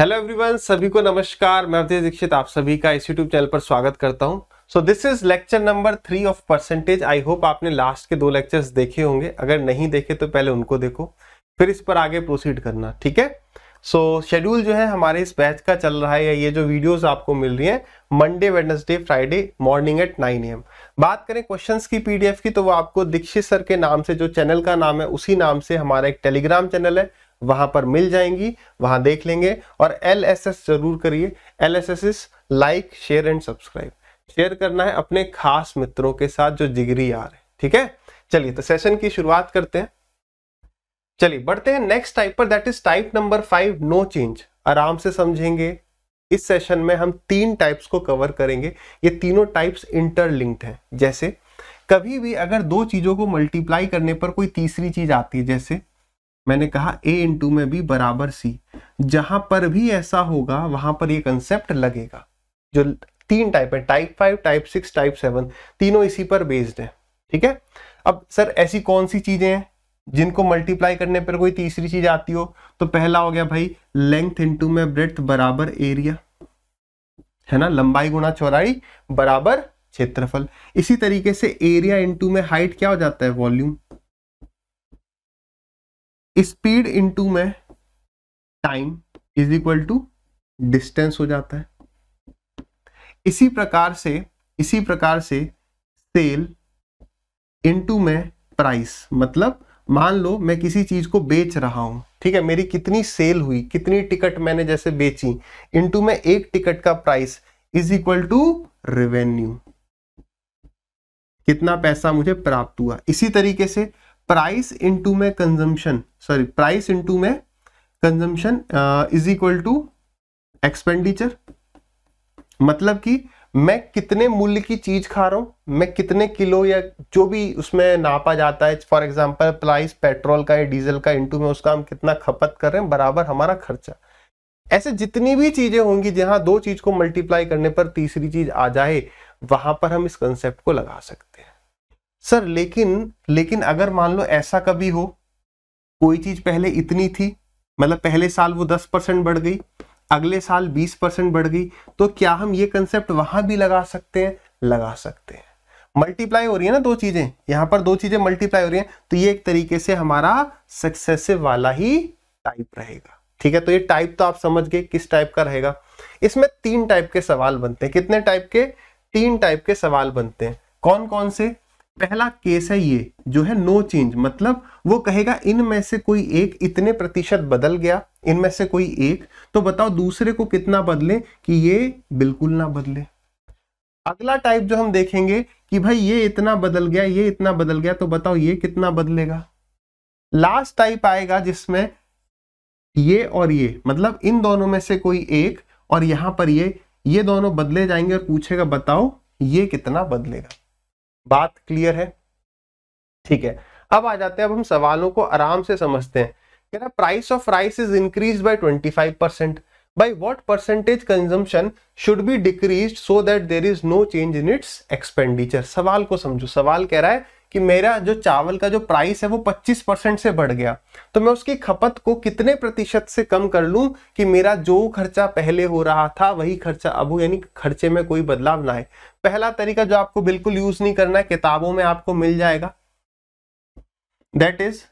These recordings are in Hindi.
हेलो एवरीवन सभी को नमस्कार मैं अवधेश दीक्षित आप सभी का इस यूट्यूब चैनल पर स्वागत करता हूं so this is lecture number three of percentage I hope आपने लास्ट के दो लेक्चर्स देखे होंगे अगर नहीं देखे तो पहले उनको देखो फिर इस पर आगे प्रोसीड करना ठीक है सो शेड्यूल जो है हमारे इस बैच का चल रहा है ये जो वीडियोस आपको मिल रही हैं Monday Wednesday Friday morning at 9 am बात करें क्वेश्चंस की पीडीएफ की तो वो आपको दीक्षित सर के नाम से जो चैनल का नाम है उसी नाम से हमारा एक टेलीग्राम चैनल है वहां पर मिल जाएंगी वहां देख लेंगे और एल जरूर करिए एल एस like share and subscribe share करना है अपने खास मित्रों के साथ जो जिगरी आ रहे ठीक है चलिए तो सेशन की शुरुआत करते हैं चलिए बढ़ते हैं नेक्स्ट टाइप पर that is type number five no change आराम से समझेंगे इस सेशन में हम तीन टाइप्स को कवर करेंगे ये तीनों टाइप्स इंटरलिंक्ड हैं जैसे कभी भी अगर दो चीजों को मल्टीप्लाई करने पर कोई तीसरी चीज आती है जैसे मैंने कहा ए इंटू में भी बराबर सी जहां पर भी ऐसा होगा वहां पर ये कंसेप्ट लगेगा जो तीन टाइप है type five type six type seven तीनों इसी पर बेस्ड है ठीक है अब सर ऐसी कौन सी चीजें हैं जिनको मल्टीप्लाई करने पर कोई तीसरी चीज आती हो तो पहला हो गया भाई लेंथ इंटू में ब्रेथ बराबर एरिया है ना लंबाई गुणा चौड़ाई बराबर क्षेत्रफल इसी तरीके से एरिया इंटू में हाइट क्या हो जाता है वॉल्यूम स्पीड इनटू में time is equal to distance हो जाता है इसी प्रकार से इसी प्रकार से सेल इनटू में प्राइस मतलब मान लो मैं किसी चीज को बेच रहा हूं ठीक है मेरी कितनी सेल हुई कितनी टिकट मैंने जैसे बेची इनटू में एक टिकट का price is equal to revenue कितना पैसा मुझे प्राप्त हुआ इसी तरीके से प्राइस इनटू में कंजम्पशन सॉरी प्राइस इनटू में consumption is equal to expenditure मतलब कि मैं कितने मूल्य की चीज खा रहा हूं मैं कितने किलो या जो भी उसमें नापा जाता है फॉर एग्जाम्पल प्राइस पेट्रोल का या डीजल का इंटू में उसका हम कितना खपत कर रहे हैं बराबर हमारा खर्चा ऐसे जितनी भी चीजें होंगी जहां दो चीज को मल्टीप्लाई करने पर तीसरी चीज आ जाए वहां पर हम इस कंसेप्ट को लगा सकते हैं सर लेकिन लेकिन अगर मान लो ऐसा कभी हो कोई चीज पहले इतनी थी मतलब पहले साल वो दस परसेंट बढ़ गई अगले साल बीस परसेंट बढ़ गई तो क्या हम ये कंसेप्ट वहां भी लगा सकते हैं लगा सकते हैं मल्टीप्लाई हो रही है ना दो चीजें यहां पर दो चीजें मल्टीप्लाई हो रही हैं तो ये एक तरीके से हमारा सक्सेसिव वाला ही टाइप रहेगा ठीक है तो ये टाइप तो आप समझ गए किस टाइप का रहेगा इसमें तीन टाइप के सवाल बनते हैं कितने टाइप के तीन टाइप के सवाल बनते हैं कौन कौन से पहला केस है ये जो है नो चेंज मतलब वो कहेगा इनमें से कोई एक इतने प्रतिशत बदल गया इनमें से कोई एक तो बताओ दूसरे को कितना बदले कि ये बिल्कुल ना बदले अगला टाइप जो हम देखेंगे कि भाई ये इतना बदल गया ये इतना बदल गया तो बताओ ये कितना बदलेगा लास्ट टाइप आएगा जिसमें ये और ये मतलब इन दोनों में से कोई एक और यहां पर ये ये दोनों बदले जाएंगे और पूछेगा बताओ ये कितना बदलेगा बात क्लियर है ठीक है अब आ जाते हैं अब हम सवालों को आराम से समझते हैं कह रहा price of rice is increase by five percent by what percentage consumption should be decrease so that there is no change in its expenditure सवाल को समझो सवाल कह रहा है कि मेरा जो चावल का जो प्राइस है वो 25 परसेंट से बढ़ गया तो मैं उसकी खपत को कितने प्रतिशत से कम कर लूं कि मेरा जो खर्चा पहले हो रहा था वही खर्चा अब यानी खर्चे में कोई बदलाव ना आए पहला तरीका जो आपको बिल्कुल यूज नहीं करना है किताबों में आपको मिल जाएगा that is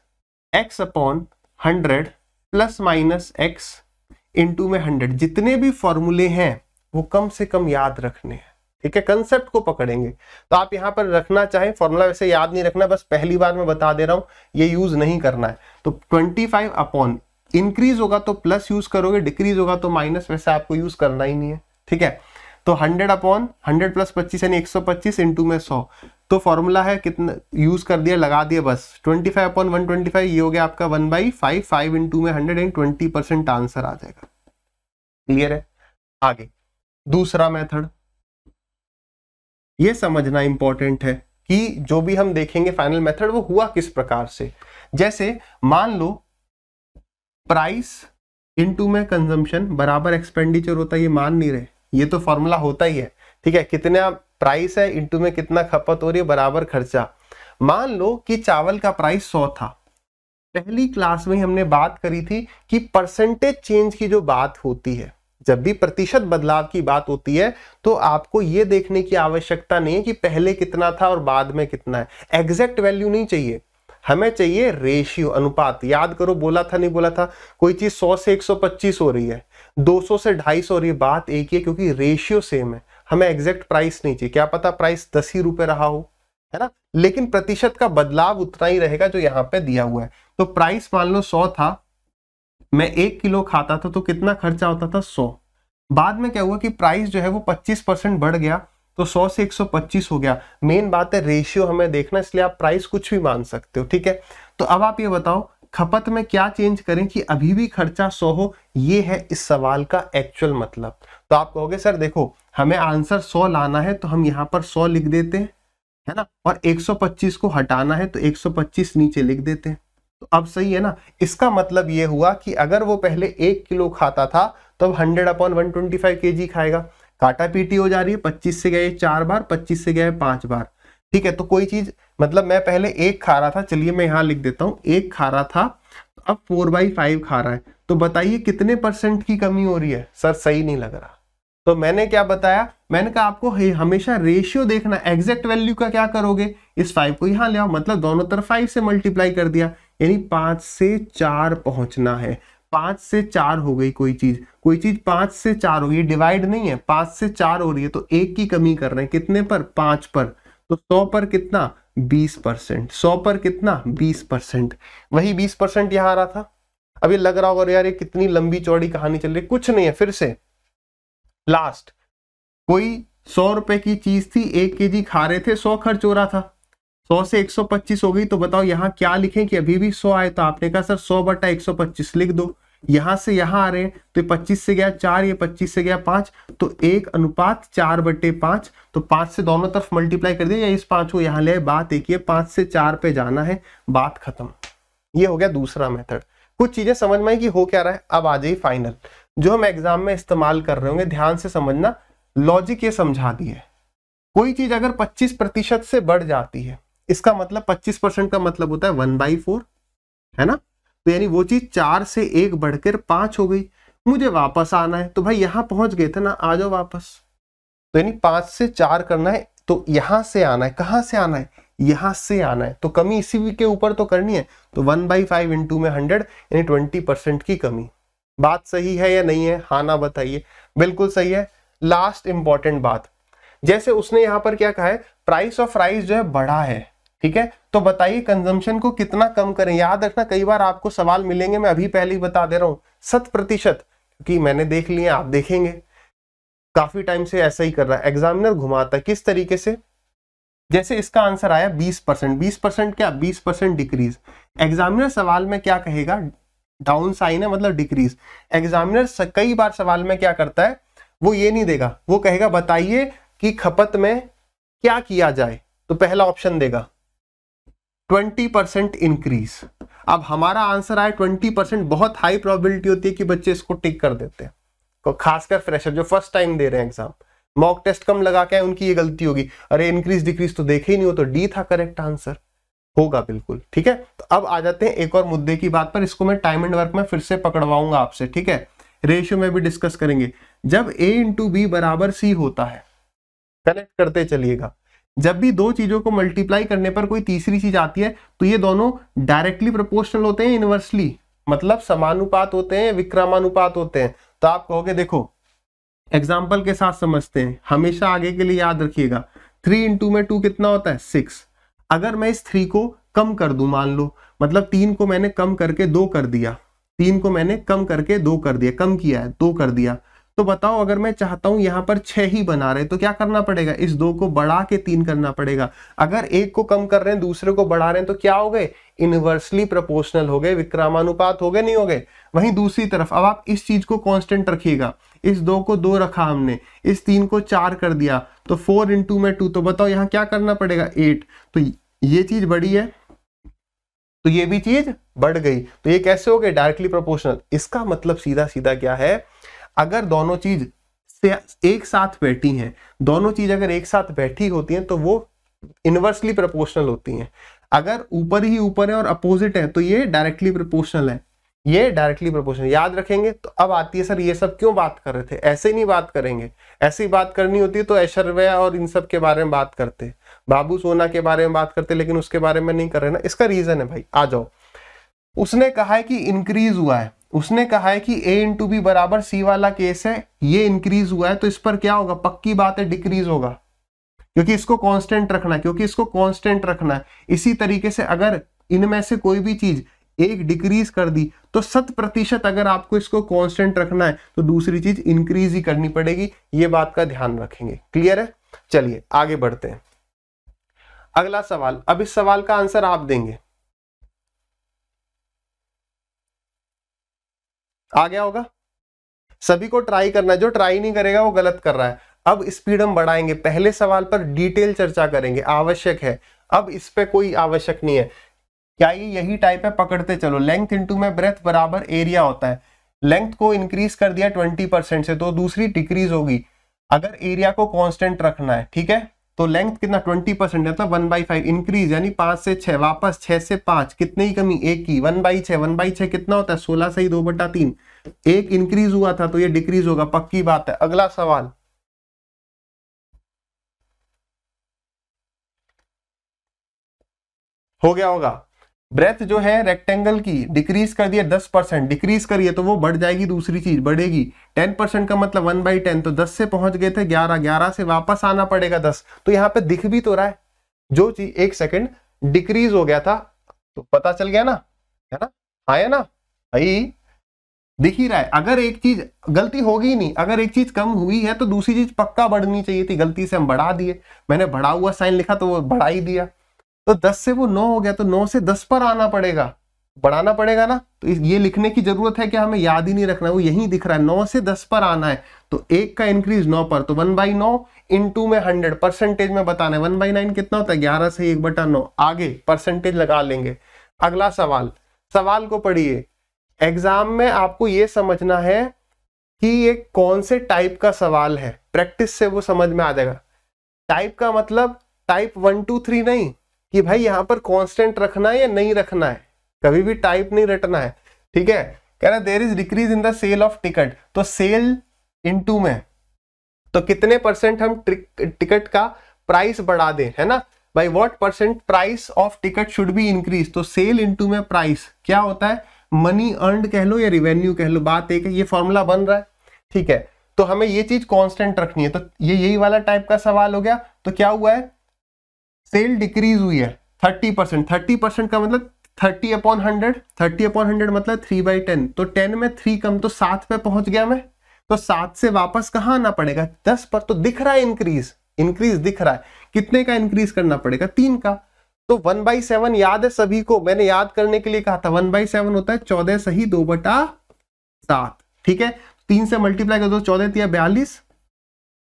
x upon hundred plus minus x into में हंड्रेड जितने भी फॉर्मूले हैं वो कम से कम याद रखने हैं ठीक है कंसेप्ट को पकड़ेंगे तो आप यहां पर रखना चाहें फॉर्मूला वैसे याद नहीं रखना बस पहली बार मैं बता दे रहा हूं ये यूज नहीं करना है तो 25 अपॉन इंक्रीज होगा तो प्लस यूज करोगे डिक्रीज होगा तो माइनस वैसे आपको यूज करना ही नहीं है ठीक है तो 100 अपॉन 100 प्लस 25 यानी 125 सौ पच्चीस इंटू में सौ तो फॉर्मूला है कितना यूज कर दिया लगा दिया बस 25 अपॉन फाइव ये हो गया आपका one by five five into में hundred and twenty percent answer आ जाएगा क्लियर है आगे दूसरा मेथड ये समझना इंपॉर्टेंट है कि जो भी हम देखेंगे फाइनल मेथड वो हुआ किस प्रकार से जैसे मान लो प्राइस इनटू में कंजम्पशन बराबर एक्सपेंडिचर होता है ये मान नहीं रहे ये तो फॉर्मूला होता ही है ठीक है कितना प्राइस है इंटू में कितना खपत हो रही है बराबर खर्चा मान लो कि चावल का प्राइस सौ था पहली क्लास में हमने बात करी थी कि परसेंटेज चेंज की जो बात होती है जब भी प्रतिशत बदलाव की बात होती है तो आपको यह देखने की आवश्यकता नहीं है कि पहले कितना था और बाद में कितना है एग्जैक्ट वैल्यू नहीं चाहिए हमें चाहिए रेशियो अनुपात याद करो बोला था नहीं बोला था कोई चीज 100 से 125 हो रही है 200 से 250 हो रही है बात एक ही है क्योंकि रेशियो सेम है हमें एग्जैक्ट प्राइस नहीं चाहिए क्या पता प्राइस दस ही रुपए रहा हो है ना लेकिन प्रतिशत का बदलाव उतना ही रहेगा जो यहाँ पे दिया हुआ है तो प्राइस मान लो सौ था मैं एक किलो खाता था तो कितना खर्चा होता था सौ बाद में क्या हुआ कि प्राइस जो है वो पच्चीस परसेंट बढ़ गया तो 100 से 125 हो गया मेन बात है रेशियो हमें देखना इसलिए आप प्राइस कुछ भी मान सकते हो ठीक है तो अब आप ये बताओ खपत में क्या चेंज करें कि अभी भी खर्चा 100 हो ये है इस सवाल का एक्चुअल मतलब तो आप कहोगे सर देखो हमें आंसर 100 लाना है तो हम यहाँ पर 100 लिख देते हैं है ना और 125 को हटाना है तो 125 नीचे लिख देते हैं तो अब सही है ना इसका मतलब ये हुआ कि अगर वो पहले एक किलो खाता था तो अब hundred upon one twenty five के जी खाएगा काटा पीटी हो जा रही है पच्चीस से गए चार बार पच्चीस से गए पांच बार ठीक है तो कोई चीज मतलब मैं पहले एक खा रहा था चलिए मैं यहाँ लिख देता हूँ एक खा रहा था तो अब फोर बाई फाइव खा रहा है तो बताइए कितने परसेंट की कमी हो रही है सर सही नहीं लग रहा तो मैंने क्या बताया मैंने कहा आपको हमेशा रेशियो देखना एग्जैक्ट वैल्यू का क्या करोगे इस फाइव को यहाँ ले आओ मतलब दोनों तरफ फाइव से मल्टीप्लाई कर दिया यानी पांच से चार पहुंचना है पांच से चार हो गई कोई चीज कोई चीज पांच से चार हो गई डिवाइड नहीं है पांच से चार हो रही है तो एक की कमी कर रहे हैं कितने पर पांच पर तो सौ पर कितना बीस परसेंट सौ पर कितना बीस परसेंट वही बीस परसेंट यहां आ रहा था अब ये लग रहा होगा यार ये कितनी लंबी चौड़ी कहानी चल रही है कुछ नहीं है फिर से लास्ट कोई सौ रुपए की चीज थी एक के जी खा रहे थे सौ खर्च हो रहा था सौ से एक सौ पच्चीस हो गई तो बताओ यहाँ क्या लिखें कि अभी भी सौ आए तो आपने कहा सर सौ बटा एक सौ पच्चीस लिख दो यहां से यहां आ रहे हैं तो पच्चीस से गया चार ये पच्चीस से गया पांच तो एक अनुपात चार बटे पांच तो पांच से दोनों तरफ मल्टीप्लाई कर दिया या इस पांच को यहां ले बात एक ही है पांच से चार पे जाना है बात खत्म ये हो गया दूसरा मेथड कुछ चीजें समझ में आई कि हो क्या रहा है अब आ जाइए फाइनल जो हम एग्जाम में इस्तेमाल कर रहे होंगे ध्यान से समझना लॉजिक ये समझा दी है कोई चीज अगर 25 प्रतिशत से बढ़ जाती है इसका मतलब 25 परसेंट का मतलब होता है वन बाई फोर है ना तो यानी वो चीज चार से एक बढ़कर पांच हो गई मुझे वापस आना है तो भाई यहां पहुंच गए थे ना आ जाओ वापस तो यानी पांच से चार करना है तो यहां से आना है कहां से आना है यहां से आना है तो कमी इसी के ऊपर तो करनी है तो वन बाई फाइव इंटू में हंड्रेड यानी ट्वेंटी परसेंट की कमी बात सही है या नहीं है हाँ ना बताइए बिल्कुल सही है लास्ट इंपॉर्टेंट बात जैसे उसने यहां पर क्या कहा है प्राइस ऑफ राइस जो है बढ़ा है ठीक है तो बताइए कंजम्पशन को कितना कम करें याद रखना कई बार आपको सवाल मिलेंगे मैं अभी पहले ही बता दे रहा हूं शत प्रतिशत क्योंकि मैंने देख लिया आप देखेंगे काफी टाइम से ऐसा ही कर रहा है एग्जामिनर घुमाता है किस तरीके से जैसे इसका आंसर आया 20 परसेंट बीस परसेंट क्या 20 परसेंट डिक्रीज एग्जामिनर सवाल में क्या कहेगा डाउन साइन है मतलब डिक्रीज एग्जामिनर कई बार सवाल में क्या करता है वो ये नहीं देगा वो कहेगा बताइए कि खपत में क्या किया जाए तो पहला ऑप्शन देगा ट्वेंटी परसेंट इंक्रीज अब हमारा आंसर आए ट्वेंटी परसेंट बहुत हाई प्रोबेबिलिटी होती है कि बच्चे इसको टिक कर देते हैं खासकर फ्रेशर जो फर्स्ट टाइम दे रहे हैं एग्जाम मॉक टेस्ट कम लगा के उनकी ये गलती होगी अरे इंक्रीज डिक्रीज तो देखे ही नहीं हो तो डी था करेक्ट आंसर होगा बिल्कुल ठीक है तो अब आ जाते हैं एक और मुद्दे की बात पर इसको मैं टाइम एंड वर्क में फिर से पकड़वाऊंगा आपसे ठीक है रेशियो में भी डिस्कस करेंगे जब ए इंटू बी बराबर सी होता है कनेक्ट करते चलिएगा जब भी दो चीजों को मल्टीप्लाई करने पर कोई तीसरी चीज आती है तो ये दोनों डायरेक्टली प्रोपोर्शनल होते हैं इनवर्सली मतलब समानुपात होते हैं विक्रमानुपात होते हैं तो आप कहोगे देखो एग्जाम्पल के साथ समझते हैं हमेशा आगे के लिए याद रखिएगा थ्री इंटू में टू कितना होता है सिक्स अगर मैं इस थ्री को कम कर दू मान लो मतलब तीन को मैंने कम करके दो कर दिया तीन को मैंने कम करके दो कर दिया कम किया है दो कर दिया तो बताओ अगर मैं चाहता हूं यहां पर छह ही बना रहे तो क्या करना पड़ेगा इस दो को बढ़ा के तीन करना पड़ेगा अगर एक को कम कर रहे हैं दूसरे को बढ़ा रहे हैं तो क्या हो गए इनवर्सली प्रोपोर्शनल हो गए विक्रमानुपात हो गए नहीं हो गए वहीं दूसरी तरफ अब आप इस चीज को कांस्टेंट रखिएगा इस दो को दो रखा हमने इस तीन को चार कर दिया तो फोर इंटू में टू तो बताओ यहां क्या करना पड़ेगा एट तो ये चीज बड़ी है तो ये भी चीज बढ़ गई तो ये कैसे हो गए डायरेक्टली प्रोपोर्शनल इसका मतलब सीधा सीधा क्या है अगर दोनों चीज से एक साथ बैठी हैं दोनों चीज अगर एक साथ बैठी होती हैं तो वो इनवर्सली प्रोपोर्शनल होती हैं अगर ऊपर ही ऊपर है और अपोजिट है तो ये डायरेक्टली प्रोपोर्शनल है ये डायरेक्टली प्रोपोर्शनल याद रखेंगे तो अब आती है सर ये सब क्यों बात कर रहे थे ऐसे नहीं बात करेंगे ऐसी बात करनी होती है तो ऐश्वर्या और इन सब के बारे में बात करते बाबू सोना के बारे में बात करते लेकिन उसके बारे में नहीं कर रहे ना इसका रीजन है भाई आ जाओ उसने कहा है कि इंक्रीज हुआ है उसने कहा है कि a इंटू बी बराबर सी वाला केस है ये इंक्रीज हुआ है तो इस पर क्या होगा पक्की बात है डिक्रीज होगा क्योंकि इसको कांस्टेंट रखना है क्योंकि इसको कांस्टेंट रखना है इसी तरीके से अगर इनमें से कोई भी चीज एक डिक्रीज कर दी तो शत प्रतिशत अगर आपको इसको कांस्टेंट रखना है तो दूसरी चीज इंक्रीज ही करनी पड़ेगी ये बात का ध्यान रखेंगे क्लियर है चलिए आगे बढ़ते हैं अगला सवाल अब इस सवाल का आंसर आप देंगे आ गया होगा सभी को ट्राई करना है जो ट्राई नहीं करेगा वो गलत कर रहा है अब स्पीड हम बढ़ाएंगे पहले सवाल पर डिटेल चर्चा करेंगे आवश्यक है अब इस पर कोई आवश्यक नहीं है क्या ये यही टाइप है पकड़ते चलो लेंथ इंटू में ब्रेथ बराबर एरिया होता है लेंथ को इंक्रीज कर दिया ट्वेंटी परसेंट से तो दूसरी डिक्रीज होगी अगर एरिया को कांस्टेंट रखना है ठीक है तो लेंथ कितना ट्वेंटी परसेंट है वन बाई फाइव इंक्रीज यानी पांच से छह वापस छह से पांच कितने ही कमी एक की वन बाई छह वन बाई छह कितना होता है सोलह से ही दो बटा तीन एक इंक्रीज हुआ था तो ये डिक्रीज होगा पक्की बात है अगला सवाल हो गया होगा ब्रेथ जो है रेक्टेंगल की डिक्रीज कर दिया दस परसेंट डिक्रीज करिए तो वो बढ़ जाएगी दूसरी चीज बढ़ेगी टेन परसेंट का मतलब वन बाई टेन तो दस से पहुंच गए थे ग्यारह ग्यारह से वापस आना पड़ेगा दस तो यहाँ पे दिख भी तो रहा है जो चीज एक सेकेंड डिक्रीज हो गया था तो पता चल गया ना है ना आया हाँ ना भाई दिख ही रहा है अगर एक चीज गलती होगी नहीं अगर एक चीज कम हुई है तो दूसरी चीज पक्का बढ़नी चाहिए थी गलती से हम बढ़ा दिए मैंने बढ़ा हुआ साइन लिखा तो वो बढ़ा ही दिया तो 10 से वो 9 हो गया तो 9 से 10 पर आना पड़ेगा बढ़ाना पड़ेगा ना तो ये लिखने की जरूरत है कि हमें याद ही नहीं रखना वो यही दिख रहा है नौ से दस पर आना है तो एक का इंक्रीज नौ पर तो वन बाई नौ इन टू में हंड्रेड परसेंटेज में बताना है वन बाई नाइन कितना होता है ग्यारह से एक बटा नौ आगे परसेंटेज लगा लेंगे अगला सवाल सवाल को पढ़िए एग्जाम में आपको ये समझना है कि ये कौन से टाइप का सवाल है प्रैक्टिस से वो समझ में आ जाएगा टाइप का मतलब टाइप वन टू थ्री नहीं कि भाई यहां पर कॉन्स्टेंट रखना है या नहीं रखना है कभी भी टाइप नहीं रटना है ठीक है कह रहा there is decrease in the sale of ticket तो सेल इन टू में तो कितने परसेंट हम टिकट का प्राइस बढ़ा दे है ना by what percent price of ticket should be increase तो सेल इन टू में प्राइस क्या होता है मनी अर्न कह लो या रिवेन्यू कह लो बात एक है ये फॉर्मूला बन रहा है ठीक है तो हमें ये चीज कांस्टेंट रखनी है तो ये यही वाला टाइप का सवाल हो गया तो क्या हुआ है सेल डिक्रीज हुई है थर्टी परसेंट थर्टी परसेंट का मतलब thirty upon hundred thirty upon hundred मतलब थ्री बाई टेन तो टेन में थ्री कम तो सात पे पहुंच गया मैं तो सात से वापस कहाँ आना पड़ेगा दस पर तो दिख रहा है इंक्रीज इंक्रीज दिख रहा है कितने का इंक्रीज करना पड़ेगा तीन का तो वन बाई सेवन याद है सभी को मैंने याद करने के लिए कहा था वन बाई सेवन होता है चौदह सही दो बटा सात ठीक है तीन से मल्टीप्लाई कर दो चौदह बयालीस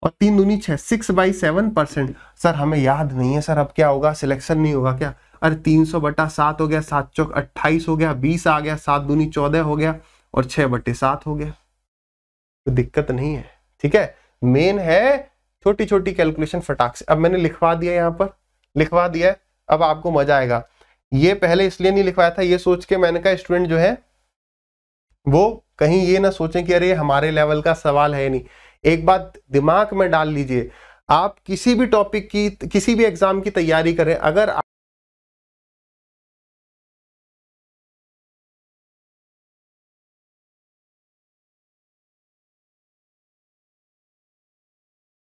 और तीन दूनी छह six by seven percent sir हमें याद नहीं है सर अब क्या होगा सिलेक्शन नहीं होगा क्या अरे तीन सौ बटा सात हो गया सात चौक अट्ठाईस हो गया बीस आ गया सात दूनी चौदह हो गया और छह बटे सात हो गया तो दिक्कत नहीं है ठीक है मेन है छोटी छोटी कैलकुलेशन फटाक से अब मैंने लिखवा दिया यहाँ पर लिखवा दिया है अब आपको मजा आएगा ये पहले इसलिए नहीं लिखवाया था ये सोच के मैंने कहा स्टूडेंट जो है वो कहीं ये ना सोचें कि अरे हमारे लेवल का सवाल है नहीं एक बात दिमाग में डाल लीजिए आप किसी भी टॉपिक की किसी भी एग्जाम की तैयारी करें अगर आप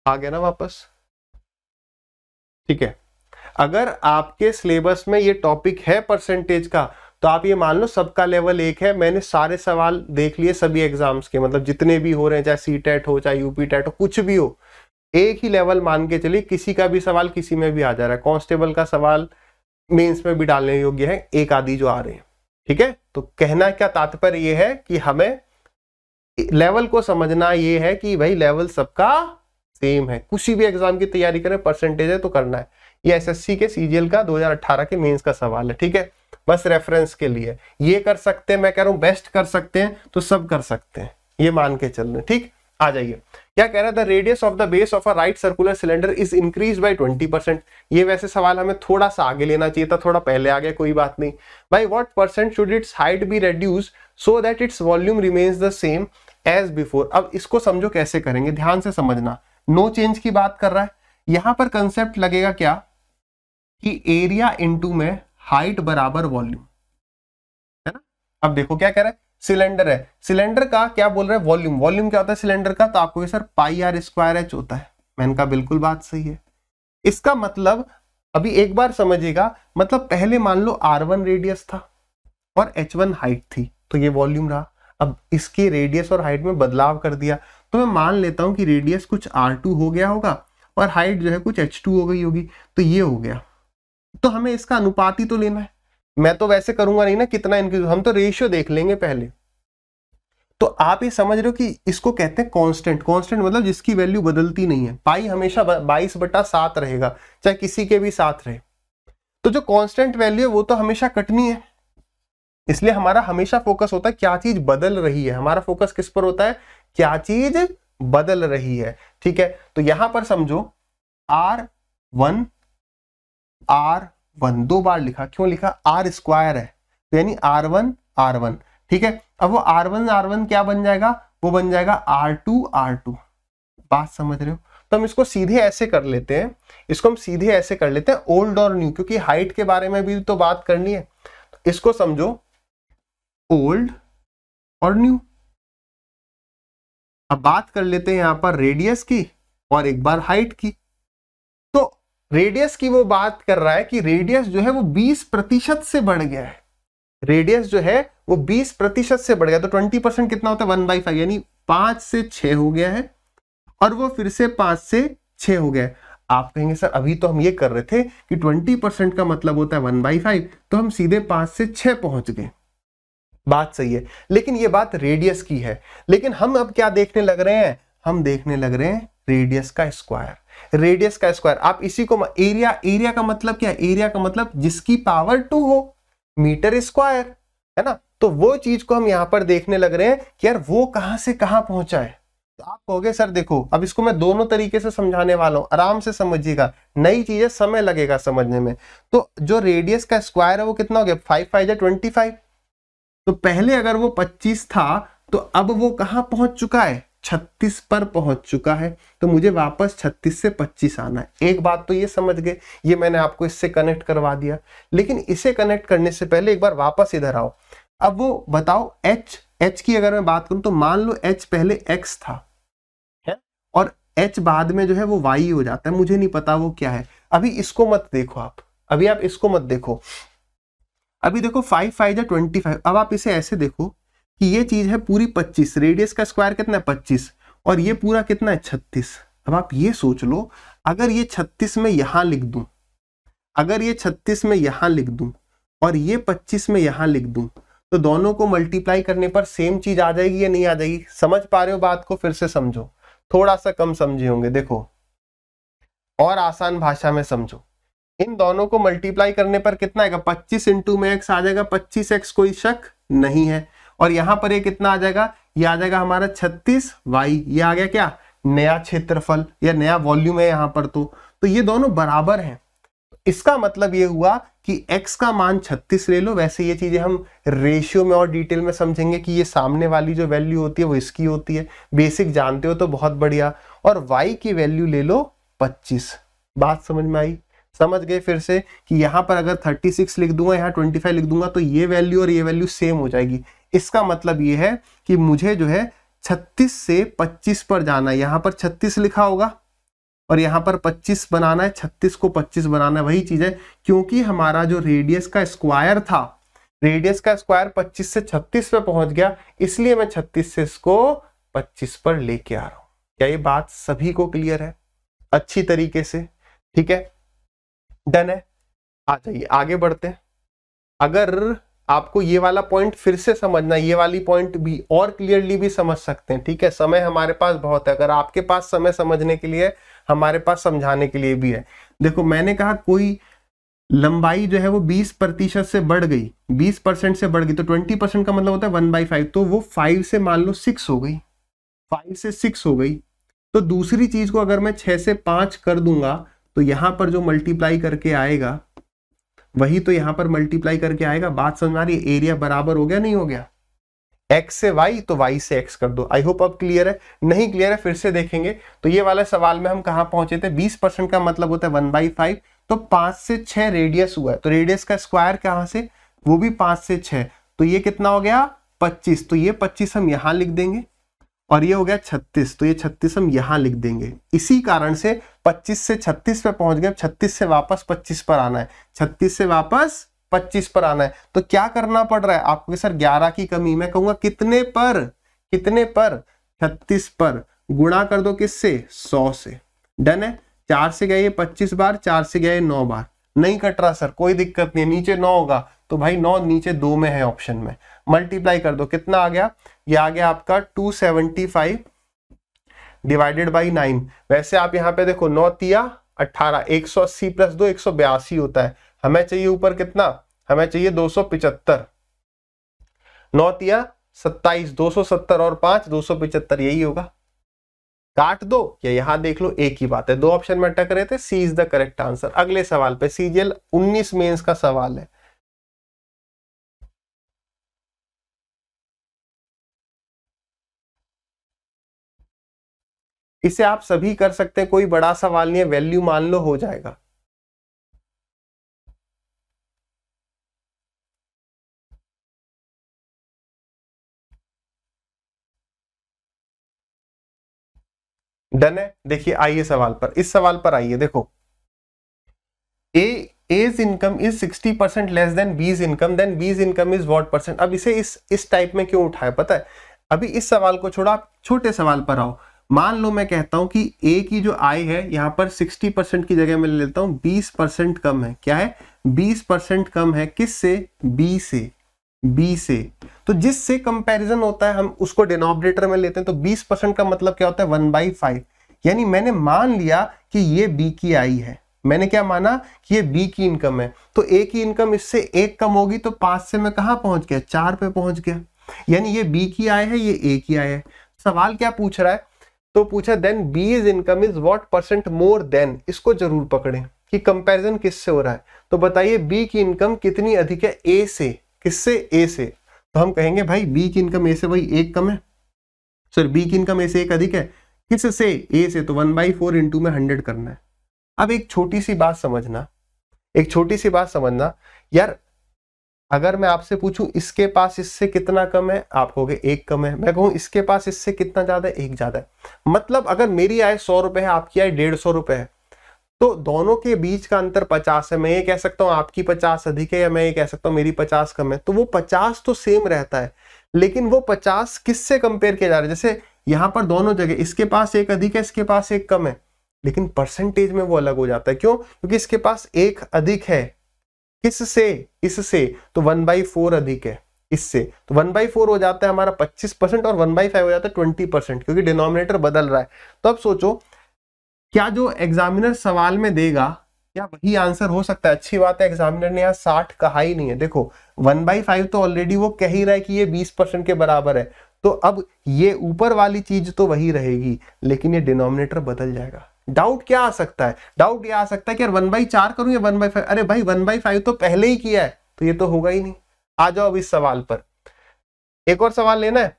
आ गया ना वापस ठीक है अगर आपके सिलेबस में ये टॉपिक है परसेंटेज का तो आप ये मान लो सबका लेवल एक है मैंने सारे सवाल देख लिए सभी एग्जाम्स के मतलब जितने भी हो रहे हैं चाहे सी टेट हो चाहे यूपी टेट हो कुछ भी हो एक ही लेवल मान के चलिए किसी का भी सवाल किसी में भी आ जा रहा है कॉन्स्टेबल का सवाल मेन्स में भी डालने योग्य है एक आदि जो आ रहे हैं ठीक है तो कहना क्या तात्पर्य यह है कि हमें लेवल को समझना ये है कि भाई लेवल सबका सेम है कुछ भी एग्जाम की तैयारी करें परसेंटेज है तो करना है ये एसएससी के सीजीएल का 2018 के मेंस का सवाल है ठीक है बस रेफरेंस के लिए ये कर सकते हैं मैं कह रहा हूं बेस्ट कर सकते हैं तो सब कर सकते हैं ये मान के चल रहे ठीक आ जाइए क्या कह रहा है the radius of the base of a right circular cylinder is increase by 20 percent ये वैसे सवाल हमें थोड़ा सा आगे लेना चाहिए था थोड़ा पहले आ गया कोई बात नहीं by what percent should its height be reduce so that its volume remains the same as before अब इसको समझो कैसे करेंगे ध्यान से समझना नो no चेंज की बात कर रहा है यहां पर कंसेप्ट लगेगा क्या कि एरिया इंटू में हाइट बराबर वॉल्यूम है ना अब देखो क्या कह रहा है सिलेंडर है सिलेंडर का क्या बोल रहा है वॉल्यूम वॉल्यूम क्या होता है सिलेंडर का तो आपको sir pi r square h होता है मैन का बिल्कुल बात सही है इसका मतलब अभी एक बार समझिएगा मतलब पहले मान लो आर वन रेडियस था और एच वन हाइट थी तो ये वॉल्यूम रहा अब इसके रेडियस और हाइट में बदलाव कर दिया तो मैं मान लेता हूं कि रेडियस कुछ आर टू हो गया होगा और हाइट जो है कुछ एच टू हो गई होगी तो ये हो गया तो हमें इसका अनुपात ही तो लेना है मैं तो वैसे करूंगा नहीं ना कितना इनकी हम तो रेशियो देख लेंगे पहले तो आप ये समझ रहे हो कि इसको कहते हैं कांस्टेंट कांस्टेंट मतलब जिसकी वैल्यू बदलती नहीं है पाई हमेशा बाईस बटा सात रहेगा चाहे किसी के भी साथ रहे तो जो कांस्टेंट वैल्यू है वो तो हमेशा कटनी है इसलिए हमारा हमेशा फोकस होता है क्या चीज बदल रही है हमारा फोकस किस पर होता है क्या चीज बदल रही है ठीक है तो यहां पर समझो आर वन आर वन दो बार लिखा क्यों लिखा आर स्क्वायर है तो यानी आर वन आर वन ठीक है अब वो आर वन आर वन क्या बन जाएगा वो बन जाएगा आर टू आर टू बात समझ रहे हो तो हम इसको सीधे ऐसे कर लेते हैं इसको हम सीधे ऐसे कर लेते हैं ओल्ड और न्यू क्योंकि हाइट के बारे में भी तो बात करनी है तो इसको समझो ओल्ड और न्यू अब बात कर लेते हैं यहां पर रेडियस की और एक बार हाइट की रेडियस की वो बात कर रहा है कि रेडियस जो है वो 20 प्रतिशत से बढ़ गया है रेडियस जो है वो 20 प्रतिशत से बढ़ गया तो 20 परसेंट कितना होता है वन बाई फाइव यानी पांच से छ हो गया है और वो फिर से पांच से छ हो गया है आप कहेंगे सर अभी तो हम ये कर रहे थे कि 20 परसेंट का मतलब होता है वन बाई फाइव तो हम सीधे पांच से छह पहुंच गए बात सही है लेकिन ये बात रेडियस की है लेकिन हम अब क्या देखने लग रहे हैं हम देखने लग रहे हैं रेडियस का स्क्वायर रेडियस का स्क्वायर आप इसी को एरिया एरिया का मतलब क्या एरिया का मतलब जिसकी पावर टू हो मीटर स्क्वायर है ना तो वो चीज को हम यहां पर देखने लग रहे हैं कि यार वो कहां से कहां पहुंचा है तो आप कहोगे सर देखो अब इसको मैं दोनों तरीके से समझाने वाला हूं आराम से समझिएगा नई चीजें समय लगेगा समझने में तो जो रेडियस का स्क्वायर है वो कितना हो गया फाइव फाइव या ट्वेंटी फाइव तो पहले अगर वो पच्चीस था तो अब वो कहां पहुंच चुका है छत्तीस पर पहुंच चुका है तो मुझे वापस छत्तीस से पच्चीस आना है एक बात तो ये समझ गए ये मैंने आपको इससे कनेक्ट करवा दिया लेकिन इसे कनेक्ट करने से पहले एक बार वापस इधर आओ अब वो बताओ एच एच की अगर मैं बात करूं तो मान लो एच पहले एक्स था है और एच बाद में जो है वो वाई हो जाता है मुझे नहीं पता वो क्या है अभी इसको मत देखो आप अभी आप इसको मत देखो अभी देखो फाइव फाइव या ट्वेंटी फाइव अब आप इसे ऐसे देखो कि ये चीज है पूरी 25 रेडियस का स्क्वायर कितना है 25 और ये पूरा कितना है 36 अब आप ये सोच लो अगर ये 36 में यहां लिख दूं अगर ये 36 में यहां लिख दूं और ये 25 में यहां लिख दूं तो दोनों को मल्टीप्लाई करने पर सेम चीज आ जाएगी या नहीं आ जाएगी समझ पा रहे हो बात को फिर से समझो थोड़ा सा कम समझे होंगे देखो और आसान भाषा में समझो इन दोनों को मल्टीप्लाई करने पर कितना आएगा 25 इंटू में एक्स आ जाएगा 25 एक्स कोई शक नहीं है और यहां पर ये कितना आ जाएगा ये आ जाएगा हमारा छत्तीस वाई ये आ गया क्या नया क्षेत्रफल या नया वॉल्यूम है यहां पर तो तो ये दोनों बराबर हैं इसका मतलब ये हुआ कि x का मान 36 ले लो वैसे ये चीज़ें हम रेशियो में और डिटेल में समझेंगे कि ये सामने वाली जो वैल्यू होती है वो इसकी होती है बेसिक जानते हो तो बहुत बढ़िया और y की वैल्यू ले लो 25 बात समझ में आई समझ गए फिर से कि यहाँ पर अगर 36 लिख दूंगा यहाँ 25 लिख दूंगा तो ये वैल्यू और ये वैल्यू सेम हो जाएगी इसका मतलब ये है कि मुझे जो है 36 से 25 पर जाना है यहाँ पर 36 लिखा होगा और यहाँ पर 25 बनाना है 36 को 25 बनाना है वही चीज़ है क्योंकि हमारा जो रेडियस का स्क्वायर था रेडियस का स्क्वायर 25 से 36 पे पहुंच गया इसलिए मैं 36 से इसको 25 पर लेके आ रहा हूं क्या ये बात सभी को क्लियर है अच्छी तरीके से ठीक है डन है आ जाइए आगे बढ़ते हैं अगर आपको ये वाला पॉइंट फिर से समझना ये वाली पॉइंट भी और क्लियरली भी समझ सकते हैं ठीक है समय हमारे पास बहुत है अगर आपके पास समय समझने के लिए हमारे पास समझाने के लिए भी है देखो मैंने कहा कोई लंबाई जो है वो 20 प्रतिशत से बढ़ गई 20 परसेंट से बढ़ गई तो 20 परसेंट का मतलब होता है वन बाई फाइव तो वो फाइव से मान लो सिक्स हो गई फाइव से सिक्स हो गई तो दूसरी चीज को अगर मैं छह से पांच कर दूंगा तो यहां पर जो मल्टीप्लाई करके आएगा वही तो यहां पर मल्टीप्लाई करके आएगा बात समझ में आ रही है एरिया बराबर हो गया नहीं हो गया एक्स से वाई तो वाई से एक्स कर दो आई होप अब क्लियर है नहीं क्लियर है फिर से देखेंगे तो ये वाला सवाल में हम कहा पहुंचे थे बीस परसेंट का मतलब होता है वन बाई फाइव तो पांच से छ रेडियस हुआ है तो रेडियस का स्क्वायर कहां से वो भी पांच से छ तो ये कितना हो गया पच्चीस तो ये पच्चीस हम यहां लिख देंगे और ये हो गया 36 तो ये 36 हम यहां लिख देंगे इसी कारण से 25 से 36 पे पहुंच गए 36 से वापस 25 पर आना है 36 से वापस 25 पर आना है तो क्या करना पड़ रहा है आपको सर 11 की कमी मैं कहूंगा कितने पर कितने पर 36 पर गुणा कर दो किससे 100 से डन है चार से गए 25 बार चार से गए नौ बार नहीं कट रहा सर कोई दिक्कत नहीं है नीचे नौ होगा तो भाई नौ नीचे दो में है ऑप्शन में मल्टीप्लाई कर दो कितना आ गया ये आ गया आपका two seventy five divided by nine वैसे आप यहाँ पे देखो नौ तिया अट्ठारह एक सौ अस्सी प्लस दो एक सौ बयासी होता है हमें चाहिए ऊपर कितना हमें चाहिए दो सौ पिचहत्तर नौ तिया सत्ताईस दो सौ सत्तर और पांच दो सौ पिचहत्तर यही होगा काट दो या यहां देख लो एक ही बात है दो ऑप्शन में अटक रहे थे C is the correct answer अगले सवाल पे सीजीएल 19 मेंस का सवाल है इसे आप सभी कर सकते हैं कोई बड़ा सवाल नहीं है वैल्यू मान लो हो जाएगा डन है देखिए आइए सवाल पर इस सवाल पर आइए देखो A's income is 60 percent less than B's income then B's income is what percent अब इसे इस इस टाइप में क्यों उठाया पता है अभी इस सवाल को छोड़ा आप छोटे सवाल पर आओ मान लो मैं कहता हूं कि ए की जो आई है यहां पर 60 परसेंट की जगह मैं ले लेता हूं 20 परसेंट कम है क्या है 20 परसेंट कम है किस से बी से बी से तो जिससे कंपैरिजन होता है हम उसको डिनोमिनेटर में लेते हैं तो 20 परसेंट का मतलब क्या होता है वन बाई फाइव यानी मैंने मान लिया कि ये बी की आई है मैंने क्या माना कि ये बी की इनकम है तो ए की इनकम इससे एक कम होगी तो पांच से मैं कहा पहुंच गया चार पे पहुंच गया यानी ये बी की आय है ये ए की आय है सवाल क्या पूछ रहा है तो पूछा then B is income is what percent more than इसको जरूर पकड़ें कि कंपैरिजन किससे हो रहा है तो बताइए बी की इनकम कितनी अधिक है ए से किससे ए से तो हम कहेंगे भाई बी की इनकम ए से भाई एक कम है सॉरी बी की इनकम ए से एक अधिक है किस से ए से तो वन बाई फोर इंटू में हंड्रेड करना है अब एक छोटी सी बात समझना एक छोटी सी बात समझना यार अगर मैं आपसे पूछूं इसके पास इससे कितना कम है आप कहोगे एक कम है मैं कहूं इसके पास इससे कितना ज्यादा है एक ज्यादा है मतलब अगर मेरी आय सौ रुपए है आपकी आय डेढ़ सौ रुपए है तो दोनों के बीच का अंतर पचास है मैं ये कह सकता हूँ आपकी पचास अधिक है या मैं ये कह सकता हूँ मेरी पचास कम है तो वो पचास तो सेम रहता है लेकिन वो पचास किससे कंपेयर किया जा रहा है जैसे यहाँ पर दोनों जगह इसके पास एक अधिक है इसके पास एक कम है लेकिन परसेंटेज में वो अलग हो जाता है क्यों क्योंकि इसके पास एक अधिक है किससे इससे तो वन बाई फोर अधिक है इससे तो वन बाई फोर हो जाता है हमारा पच्चीस परसेंट और वन बाई फाइव हो जाता है ट्वेंटी परसेंट क्योंकि डिनोमिनेटर बदल रहा है तो अब सोचो क्या जो एग्जामिनर सवाल में देगा क्या वही आंसर हो सकता है अच्छी बात है एग्जामिनर ने यहाँ साठ कहा ही नहीं है देखो वन बाई फाइव तो ऑलरेडी वो कह ही रहा है कि ये बीस परसेंट के बराबर है तो अब ये ऊपर वाली चीज तो वही रहेगी लेकिन ये डिनोमिनेटर बदल जाएगा डाउट क्या आ सकता है डाउट ये आ सकता है कि यार वन बाई चार करूं या वन बाई फाइव अरे भाई वन बाई फाइव तो पहले ही किया है तो ये तो होगा ही नहीं आ जाओ अब इस सवाल पर एक और सवाल लेना है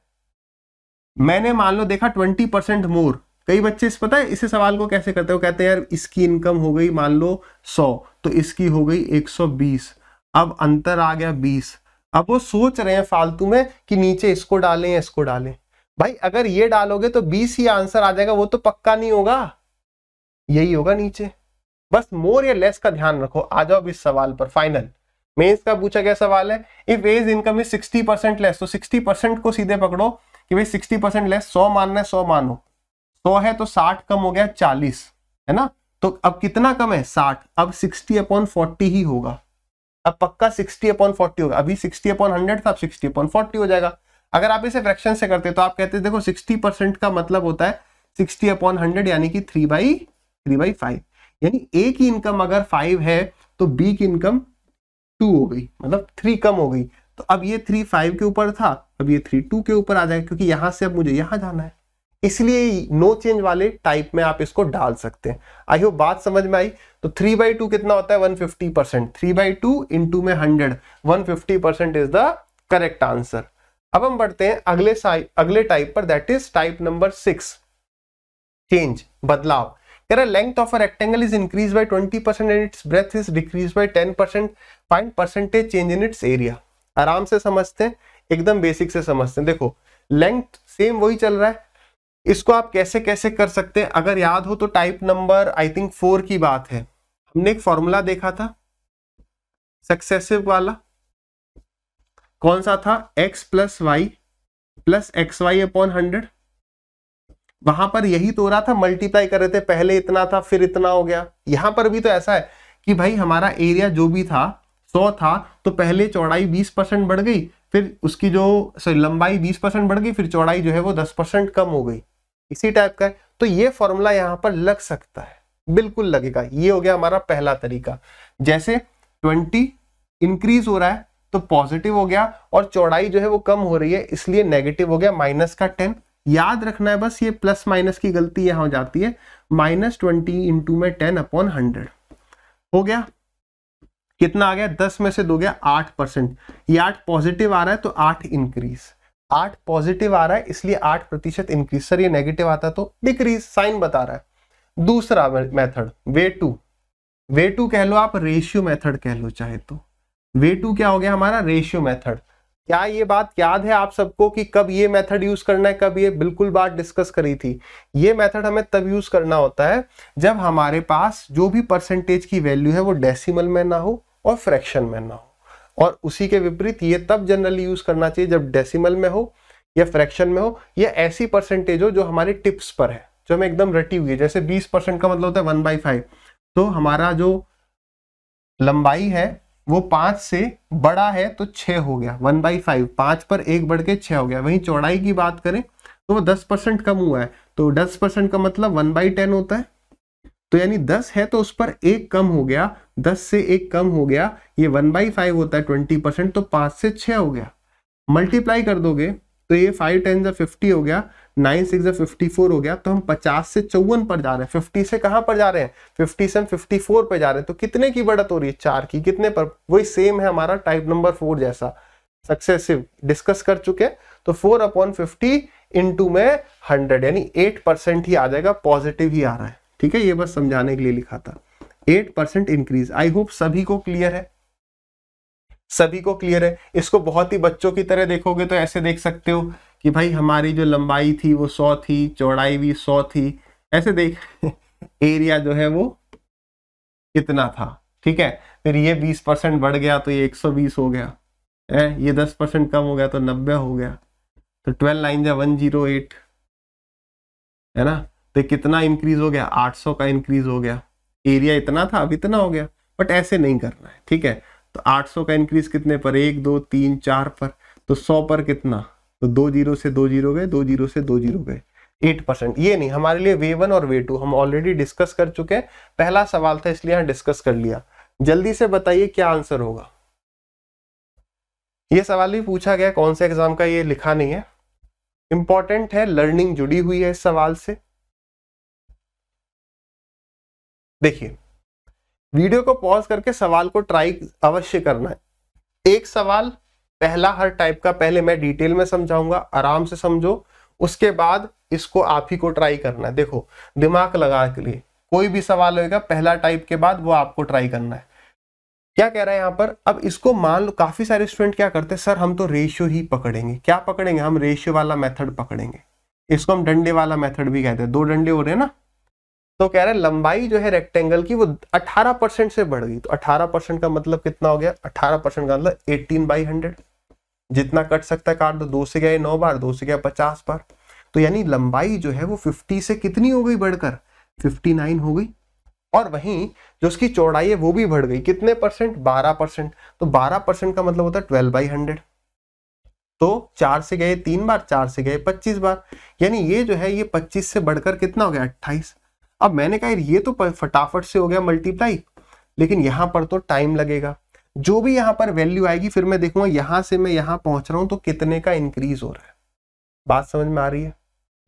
मैंने मान लो देखा ट्वेंटी परसेंट मोर कई बच्चे इस पता है इसे सवाल को कैसे करते हो कहते हैं यार इसकी इनकम हो गई मान लो सौ तो इसकी हो गई एक सौ बीस अब अंतर आ गया बीस अब वो सोच रहे हैं फालतू में कि नीचे इसको डालें या इसको डालें भाई अगर ये डालोगे तो बीस ही आंसर आ जाएगा वो तो पक्का नहीं होगा यही होगा नीचे बस मोर या लेस का ध्यान रखो आ जाओ अब इस सवाल पर फाइनल मेंस का पूछा गया सवाल है if A's income is 60 percent less तो 60 परसेंट को सीधे पकड़ो कि भाई 60 परसेंट लेस 100 मानना है 100 मानो 100 है तो 60 कम हो गया 40 है ना तो अब कितना कम है 60 अब 60 अपॉन 40 ही होगा अब पक्का 60 अपॉन 40 होगा अभी 60 अपॉन 100 था अब 60 अपॉन 40 हो जाएगा अगर आप इसे फ्रैक्शन से करते तो आप कहते देखो 60 परसेंट का मतलब होता है 60 अपॉन 100 यानी कि 3 बाई थ्री बाई फाइव यानी ए की इनकम अगर फाइव है तो बी की इनकम टू हो गई मतलब थ्री कम हो गई तो अब ये थ्री फाइव के ऊपर था अब ये थ्री टू के ऊपर आ जाएगा क्योंकि यहां से अब मुझे यहां जाना है इसलिए नो चेंज वाले टाइप में आप इसको डाल सकते हैं आई होप बात समझ में आई तो थ्री बाई टू कितना होता है one fifty percent three by two into में hundred one fifty percent is the correct answer अब हम बढ़ते हैं अगले अगले टाइप पर that is type number six change बदलाव कह रहा है length of a rectangle is increase by 20 percent and its breadth is decrease by 10 percent find percentage change in its area आराम से समझते हैं एकदम बेसिक से समझते हैं देखो लेंथ सेम वही चल रहा है इसको आप कैसे कैसे कर सकते हैं अगर याद हो तो type number I think four की बात है हमने एक फॉर्मूला देखा था सक्सेसिव वाला कौन सा था x plus y plus x y upon hundred वहां पर यही तो हो रहा था मल्टीप्लाई कर रहे थे पहले इतना था फिर इतना हो गया यहां पर भी तो ऐसा है कि भाई हमारा एरिया जो भी था सौ था तो पहले चौड़ाई बीस परसेंट बढ़ गई फिर उसकी जो सॉरी लंबाई बीस परसेंट बढ़ गई फिर चौड़ाई जो है वो दस परसेंट कम हो गई इसी टाइप का है तो ये फॉर्मूला यहां पर लग सकता है बिल्कुल लगेगा ये हो गया हमारा पहला तरीका जैसे ट्वेंटी इंक्रीज हो रहा है तो पॉजिटिव हो गया और चौड़ाई जो है वो कम हो रही है इसलिए नेगेटिव हो गया माइनस का टेन याद रखना है बस ये प्लस माइनस की गलती यहां हो जाती है माइनस ट्वेंटी इंटू में टेन अपॉन हंड्रेड हो गया कितना आ गया दस में से दो गया आठ परसेंट ये आठ पॉजिटिव आ रहा है तो आठ इंक्रीज आठ पॉजिटिव आ रहा है इसलिए आठ प्रतिशत इंक्रीज सर ये नेगेटिव आता तो डिक्रीज साइन बता रहा है दूसरा method way two way two कह लो आप रेशियो मेथड कह लो चाहे तो वे टू क्या हो गया हमारा रेशियो मेथड क्या ये बात याद है आप सबको कि कब ये मेथड यूज करना है कब ये बिल्कुल बात डिस्कस करी थी ये मेथड हमें तब यूज करना होता है जब हमारे पास जो भी परसेंटेज की वैल्यू है वो डेसिमल में ना हो और फ्रैक्शन में ना हो और उसी के विपरीत ये तब जनरली यूज करना चाहिए जब डेसिमल में हो या फ्रैक्शन में हो या ऐसी परसेंटेज हो जो हमारे टिप्स पर है जो हमें एकदम रटी हुई है जैसे बीस परसेंट का मतलब होता है वन बाई फाइव तो हमारा जो लंबाई है वो पांच से बड़ा है तो छ हो गया वन बाई फाइव पांच पर एक बढ़ के छ हो गया वहीं चौड़ाई की बात करें तो वो दस परसेंट कम हुआ है तो दस परसेंट का मतलब वन बाई टेन होता है तो यानी दस है तो उस पर एक कम हो गया दस से एक कम हो गया ये वन बाई फाइव होता है ट्वेंटी परसेंट तो पांच से छ हो गया मल्टीप्लाई कर दोगे तो ये फाइव टेन या फिफ्टी हो गया नाइन सिक्स फिफ्टी फोर हो गया तो हम पचास से चौवन पर जा रहे हैं फिफ्टी से कहाँ पर जा रहे हैं फिफ्टी से हम फिफ्टी फोर पर जा रहे हैं तो कितने की बढ़त हो रही है चार की कितने पर वही सेम है हमारा टाइप नंबर फोर जैसा सक्सेसिव डिस्कस कर चुके हैं तो फोर अपॉन फिफ्टी इंटू में हंड्रेड यानी एट परसेंट ही आ जाएगा पॉजिटिव ही आ रहा है ठीक है ये बस समझाने के लिए लिखा था eight percent increase I hope सभी को क्लियर है सभी को क्लियर है इसको बहुत ही बच्चों की तरह देखोगे तो ऐसे देख सकते हो कि भाई हमारी जो लंबाई थी वो सौ थी चौड़ाई भी सौ थी ऐसे देख एरिया जो है वो कितना था ठीक है फिर ये बीस परसेंट बढ़ गया तो ये एक सौ बीस हो गया है ये दस परसेंट कम हो गया तो नब्बे हो गया तो ट्वेल्व लाइन जा वन जीरो एट है ना तो कितना इंक्रीज हो गया आठ सौ का इंक्रीज हो गया एरिया इतना था अब इतना हो गया बट ऐसे नहीं करना है ठीक है तो आठ सौ का इंक्रीज कितने पर एक दो तीन चार पर तो सौ पर कितना तो दो जीरो से दो जीरो गए दो जीरो से दो जीरो गए एट परसेंट ये नहीं हमारे लिए वे वन और वे टू हम ऑलरेडी डिस्कस कर चुके हैं पहला सवाल था इसलिए डिस्कस कर लिया जल्दी से बताइए क्या आंसर होगा ये सवाल भी पूछा गया कौन से एग्जाम का ये लिखा नहीं है इंपॉर्टेंट है लर्निंग जुड़ी हुई है इस सवाल से देखिए वीडियो को पॉज करके सवाल को ट्राई अवश्य करना है एक सवाल पहला हर टाइप का पहले मैं डिटेल में समझाऊंगा आराम से समझो उसके बाद इसको आप ही को ट्राई करना है देखो दिमाग लगा के लिए कोई भी सवाल होगा पहला टाइप के बाद वो आपको ट्राई करना है क्या कह रहा है यहाँ पर अब इसको मान लो काफी सारे स्टूडेंट क्या करते हैं सर हम तो रेशियो ही पकड़ेंगे क्या पकड़ेंगे हम रेशियो वाला मेथड पकड़ेंगे इसको हम डंडे वाला मेथड भी कहते हैं दो डंडे हो रहे हैं ना तो कह रहे हैं लंबाई जो है रेक्टेंगल की वो 18 परसेंट से बढ़ गई तो 18 परसेंट का मतलब कितना हो गया 18 परसेंट का मतलब 18 बाई 100 जितना कट सकता है काट दो दो से गए नौ बार दो से गया पचास बार तो यानी लंबाई जो है वो 50 से कितनी हो गई बढ़कर 59 हो गई और वहीं जो उसकी चौड़ाई है वो भी बढ़ गई कितने परसेंट बारह परसेंट तो बारह परसेंट का मतलब होता है ट्वेल्व बाई हंड्रेड तो चार से गए तीन बार चार से गए पच्चीस बार यानी ये जो है ये पच्चीस से बढ़कर कितना हो गया अट्ठाईस अब मैंने कहा ये तो फटाफट से हो गया मल्टीप्लाई लेकिन यहाँ पर तो टाइम लगेगा जो भी यहाँ पर वैल्यू आएगी फिर मैं देखूंगा यहां से मैं यहां पहुंच रहा हूं तो कितने का इंक्रीज हो रहा है बात समझ में आ रही है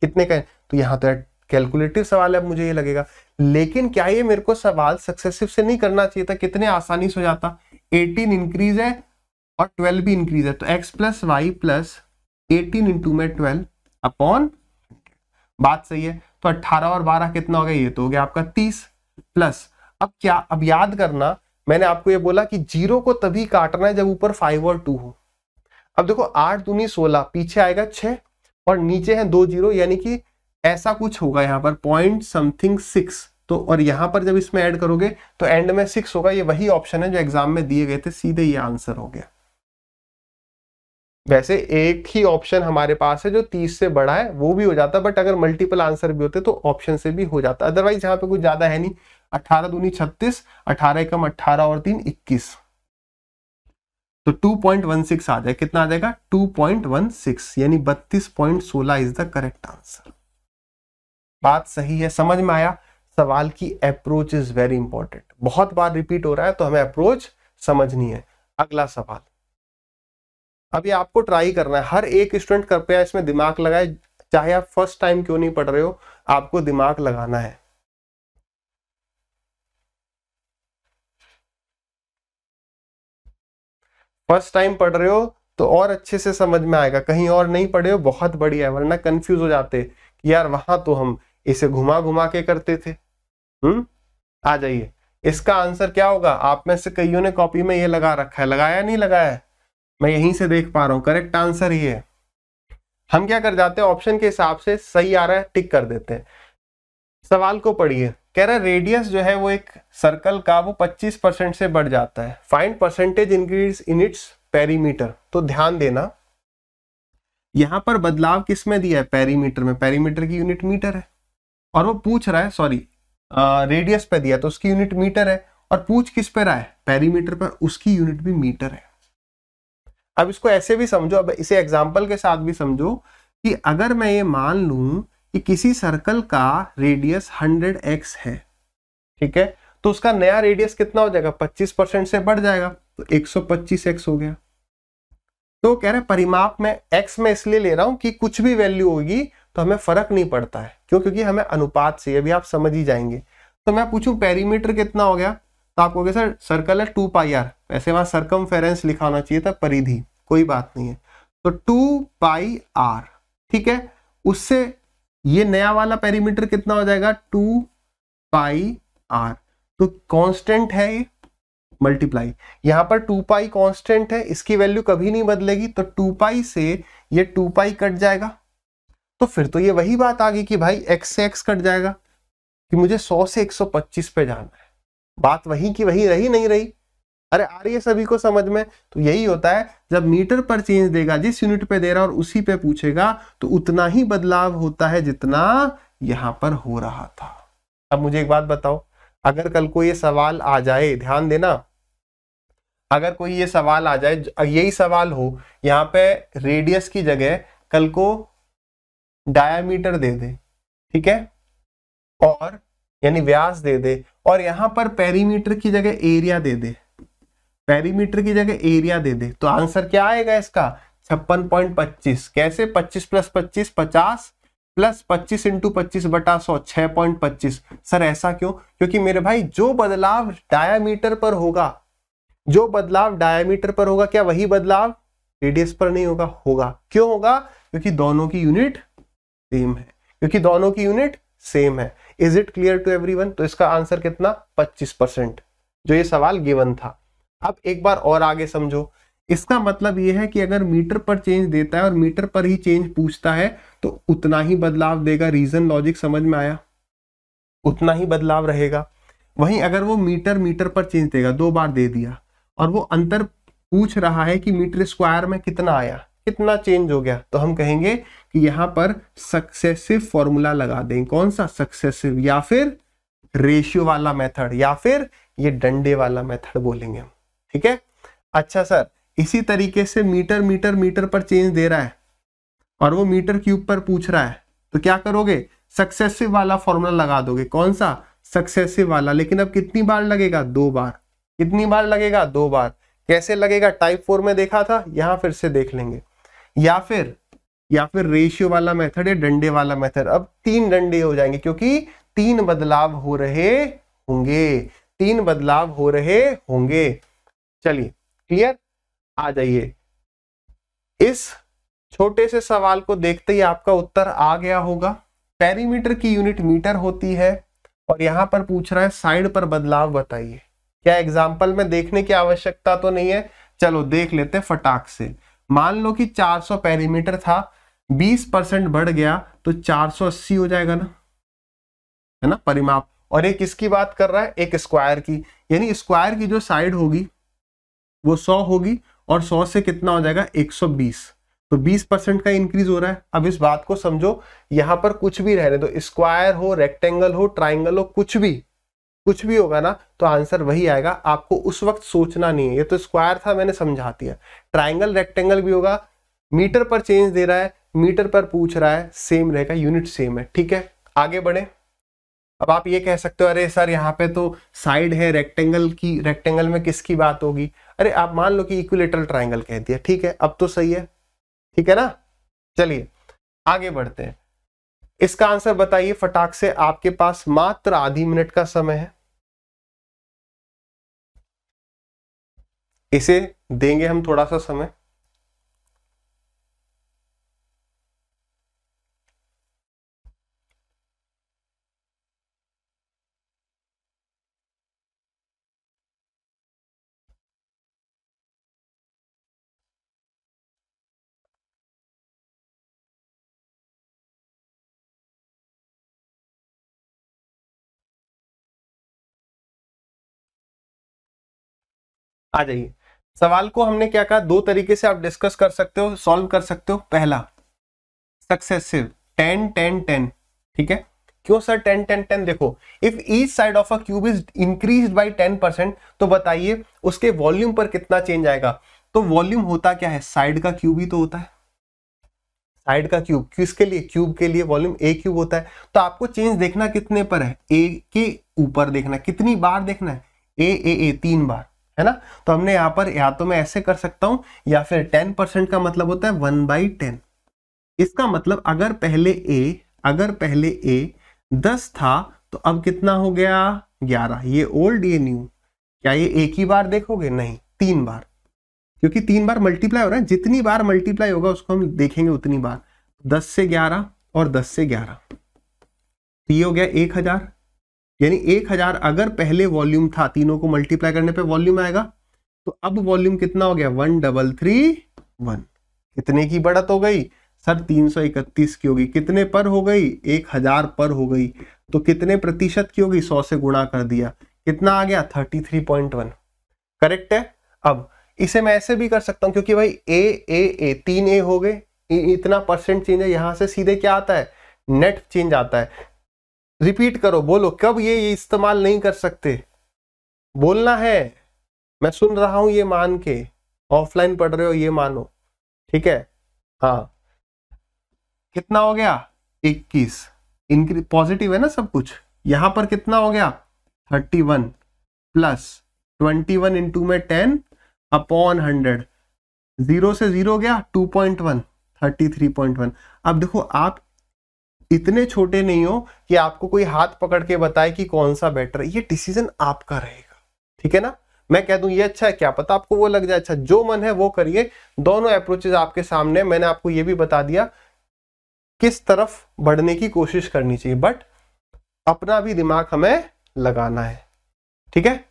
कितने का तो यहां तो कैलकुलेटिव सवाल है अब मुझे ये लगेगा लेकिन क्या ये मेरे को सवाल सक्सेसिव से नहीं करना चाहिए था कितने आसानी से हो जाता 18 इंक्रीज है और 12 भी इंक्रीज है तो x plus y plus eighteen into में ट्वेल्व अपॉन बात सही है तो 18 और 12 कितना हो गया ये तो हो गया आपका 30 प्लस अब क्या अब याद करना मैंने आपको ये बोला कि जीरो को तभी काटना है जब ऊपर फाइव और टू हो अब देखो आठ दूनी सोलह पीछे आएगा छह और नीचे है दो जीरो यानी कि ऐसा कुछ होगा यहाँ पर पॉइंट समथिंग सिक्स तो और यहां पर जब इसमें ऐड करोगे तो एंड में सिक्स होगा ये वही ऑप्शन है जो एग्जाम में दिए गए थे सीधे ये आंसर हो गया वैसे एक ही ऑप्शन हमारे पास है जो 30 से बड़ा है वो भी हो जाता बट अगर मल्टीपल आंसर भी होते तो ऑप्शन से भी हो जाता अदरवाइज यहाँ पे कुछ ज्यादा है नहीं अठारह दूनी छत्तीस अठारह कम अट्ठारह और तीन इक्कीस तो 2.16 आ जाए कितना आ जाएगा 2.16 यानी 32.16 इज द करेक्ट आंसर बात सही है समझ में आया सवाल की अप्रोच इज वेरी इंपॉर्टेंट बहुत बार रिपीट हो रहा है तो हमें अप्रोच समझनी है अगला सवाल अब ये आपको ट्राई करना है हर एक स्टूडेंट कृपया इसमें दिमाग लगाए चाहे आप फर्स्ट टाइम क्यों नहीं पढ़ रहे हो आपको दिमाग लगाना है फर्स्ट टाइम पढ़ रहे हो तो और अच्छे से समझ में आएगा कहीं और नहीं पढ़े हो बहुत बढ़िया है वरना कंफ्यूज हो जाते कि यार वहां तो हम इसे घुमा घुमा के करते थे हम्म आ जाइए इसका आंसर क्या होगा आप में से कईयों ने कॉपी में ये लगा रखा है लगाया नहीं लगाया है मैं यहीं से देख पा रहा हूं करेक्ट आंसर ही है हम क्या कर जाते हैं ऑप्शन के हिसाब से सही आ रहा है टिक कर देते हैं सवाल को पढ़िए कह रहा है रेडियस जो है वो एक सर्कल का वो 25 परसेंट से बढ़ जाता है find percentage increase in its perimeter तो ध्यान देना यहां पर बदलाव किस में दिया है पेरीमीटर में पेरीमीटर की यूनिट मीटर है और वो पूछ रहा है सॉरी रेडियस पे दिया तो उसकी यूनिट मीटर है और पूछ किस पर रहा है पेरीमीटर पर उसकी यूनिट भी मीटर है अब इसको ऐसे भी समझो अब इसे एग्जाम्पल के साथ भी समझो कि अगर मैं ये मान लू कि किसी सर्कल का रेडियस 100x है ठीक है तो उसका नया रेडियस कितना हो जाएगा 25 परसेंट से बढ़ जाएगा तो 125x हो गया तो कह रहे परिमाप में x में इसलिए ले रहा हूं कि कुछ भी वैल्यू होगी तो हमें फर्क नहीं पड़ता है क्यों क्योंकि हमें अनुपात से अभी आप समझ ही जाएंगे तो मैं पूछूं पेरीमीटर कितना हो गया तो आप कहोगे सर सर्कल है टू पाई आर ऐसे वहां सर्कम लिखा होना चाहिए था परिधि कोई बात नहीं है तो टू पाई आर ठीक है उससे ये नया वाला पेरीमीटर कितना हो जाएगा टू पाई आर तो कांस्टेंट है ये मल्टीप्लाई यहां पर टू पाई कांस्टेंट है इसकी वैल्यू कभी नहीं बदलेगी तो टू पाई से ये टू पाई कट जाएगा तो फिर तो ये वही बात आ गई कि भाई एक्स से एक्स कट जाएगा कि मुझे सौ से एक सौ पच्चीस पे जाना है बात वही की वही रही नहीं रही अरे आ रही है सभी को समझ में तो यही होता है जब मीटर पर चेंज देगा जिस यूनिट पे दे रहा और उसी पे पूछेगा तो उतना ही बदलाव होता है जितना यहां पर हो रहा था अब मुझे एक बात बताओ अगर कल को ये सवाल आ जाए ध्यान देना अगर कोई ये सवाल आ जाए यही सवाल हो यहाँ पे रेडियस की जगह कल को डायामीटर दे दे ठीक है और यानी व्यास दे दे और यहां पर पेरीमीटर की जगह एरिया दे दे पेरीमीटर की जगह एरिया दे दे तो आंसर क्या आएगा इसका छप्पन पॉइंट पच्चीस कैसे पच्चीस प्लस पच्चीस पचास प्लस पच्चीस इंटू पच्चीस बटा सौ छह पॉइंट पच्चीस सर ऐसा क्यों क्योंकि मेरे भाई जो बदलाव डायामीटर पर होगा जो बदलाव डायामीटर पर होगा क्या वही बदलाव रेडियस पर नहीं होगा होगा क्यों होगा क्योंकि दोनों की यूनिट सेम है क्योंकि दोनों की यूनिट सेम है is it clear two one तो इसका आंसर कितना पच्चीस परसेंट जो ये सवाल गिवन था अब एक बार और आगे समझो इसका मतलब यह है कि अगर मीटर पर चेंज देता है और मीटर पर ही चेंज पूछता है तो उतना ही बदलाव देगा रीजन लॉजिक समझ में आया उतना ही बदलाव रहेगा वहीं अगर वो मीटर मीटर पर चेंज देगा दो बार दे दिया और वो अंतर पूछ रहा है कि मीटर स्क्वायर में कितना आया कितना चेंज हो गया तो हम कहेंगे कि यहां पर सक्सेसिव फॉर्मूला लगा दें कौन सा सक्सेसिव या फिर रेशियो वाला मेथड या फिर ये डंडे वाला मेथड बोलेंगे हम ठीक है अच्छा सर इसी तरीके से मीटर मीटर मीटर पर चेंज दे रहा है और वो मीटर क्यूब पर पूछ रहा है तो क्या करोगे सक्सेसिव वाला फॉर्मूला लगा दोगे कौन सा सक्सेसिव वाला लेकिन अब कितनी बार लगेगा दो बार कितनी बार लगेगा दो बार कैसे लगेगा टाइप फोर में देखा था यहां फिर से देख लेंगे या फिर या फिर रेशियो वाला मेथड है डंडे वाला मेथड अब तीन डंडे हो जाएंगे क्योंकि तीन बदलाव हो रहे होंगे तीन बदलाव हो रहे होंगे चलिए क्लियर आ जाइए इस छोटे से सवाल को देखते ही आपका उत्तर आ गया होगा पेरीमीटर की यूनिट मीटर होती है और यहां पर पूछ रहा है साइड पर बदलाव बताइए क्या एग्जाम्पल में देखने की आवश्यकता तो नहीं है चलो देख लेते फटाक से मान लो कि 400 पेरीमीटर था 20 परसेंट बढ़ गया तो 480 हो जाएगा ना है ना परिमाप और एक किसकी बात कर रहा है एक स्क्वायर की यानी स्क्वायर की जो साइड होगी वो सौ होगी और सौ से कितना हो जाएगा एक सौ बीस तो 20 परसेंट का इंक्रीज हो रहा है अब इस बात को समझो यहां पर कुछ भी रहने दो तो स्क्वायर हो रेक्टेंगल हो ट्राइंगल हो कुछ भी कुछ भी होगा ना तो आंसर वही आएगा आपको उस वक्त सोचना नहीं है ये तो स्क्वायर था मैंने समझा दिया ट्राइंगल रेक्टेंगल भी होगा मीटर पर चेंज दे रहा है मीटर पर पूछ रहा है सेम रहेगा यूनिट सेम है ठीक है आगे बढ़े अब आप ये कह सकते हो अरे सर यहाँ पे तो साइड है रेक्टेंगल की रेक्टेंगल में किसकी बात होगी अरे आप मान लो कि इक्विलेटरल ट्राइंगल कह दिया ठीक है अब तो सही है ठीक है ना चलिए आगे बढ़ते हैं इसका आंसर बताइए फटाक से आपके पास मात्र आधी मिनट का समय है इसे देंगे हम थोड़ा सा समय आ जाइए सवाल को हमने क्या कहा दो तरीके से आप डिस्कस कर सकते हो सॉल्व कर सकते हो पहला सक्सेसिव टेन टेन टेन ठीक है क्यों सर टेन टेन टेन देखो if each side of a cube is increase by ten percent तो बताइए उसके वॉल्यूम पर कितना चेंज आएगा तो वॉल्यूम होता क्या है साइड का क्यूब ही तो होता है साइड का क्यूब किसके लिए क्यूब के लिए वॉल्यूम ए क्यूब होता है तो आपको चेंज देखना कितने पर है ए के ऊपर देखना कितनी बार देखना है ए ए ए तीन बार है ना तो हमने यहां पर या तो मैं ऐसे कर सकता हूं या फिर टेन परसेंट का मतलब होता है वन बाई टेन इसका मतलब अगर पहले ए अगर पहले ए दस था तो अब कितना हो गया ग्यारह ये ओल्ड ये न्यू क्या ये एक ही बार देखोगे नहीं तीन बार क्योंकि तीन बार मल्टीप्लाई हो रहा है जितनी बार मल्टीप्लाई होगा उसको हम देखेंगे उतनी बार दस से ग्यारह और दस से ग्यारह तो ये हो गया एक हजार यानी एक हजार अगर पहले वॉल्यूम था तीनों को मल्टीप्लाई करने पे वॉल्यूम आएगा तो अब वॉल्यूम कितना हो गया वन डबल थ्री वन कितने की बढ़त हो गई सर तीन सौ इकतीस की होगी कितने पर हो गई एक हजार पर हो गई तो कितने प्रतिशत की होगी सौ से गुणा कर दिया कितना आ गया thirty three point one correct है अब इसे मैं ऐसे भी कर सकता हूं क्योंकि भाई ए ए ए तीन ए हो गए इतना परसेंट चेंज है यहां से सीधे क्या आता है नेट चेंज आता है रिपीट करो बोलो कब ये इस्तेमाल नहीं कर सकते बोलना है मैं सुन रहा हूं ये मान के ऑफलाइन पढ़ रहे हो ये मानो ठीक है हाँ कितना हो गया 21 इनक्री पॉजिटिव है ना सब कुछ यहां पर कितना हो गया 31 प्लस 21 वन इंटू में टेन अपॉन हंड्रेड जीरो से जीरो गया 2.1 33.1 अब देखो आप इतने छोटे नहीं हो कि आपको कोई हाथ पकड़ के बताए कि कौन सा बेटर है ये डिसीजन आपका रहेगा ठीक है ना मैं कह दूं ये अच्छा है क्या पता आपको वो लग जाए अच्छा जो मन है वो करिए दोनों अप्रोचेज आपके सामने मैंने आपको ये भी बता दिया किस तरफ बढ़ने की कोशिश करनी चाहिए बट अपना भी दिमाग हमें लगाना है ठीक है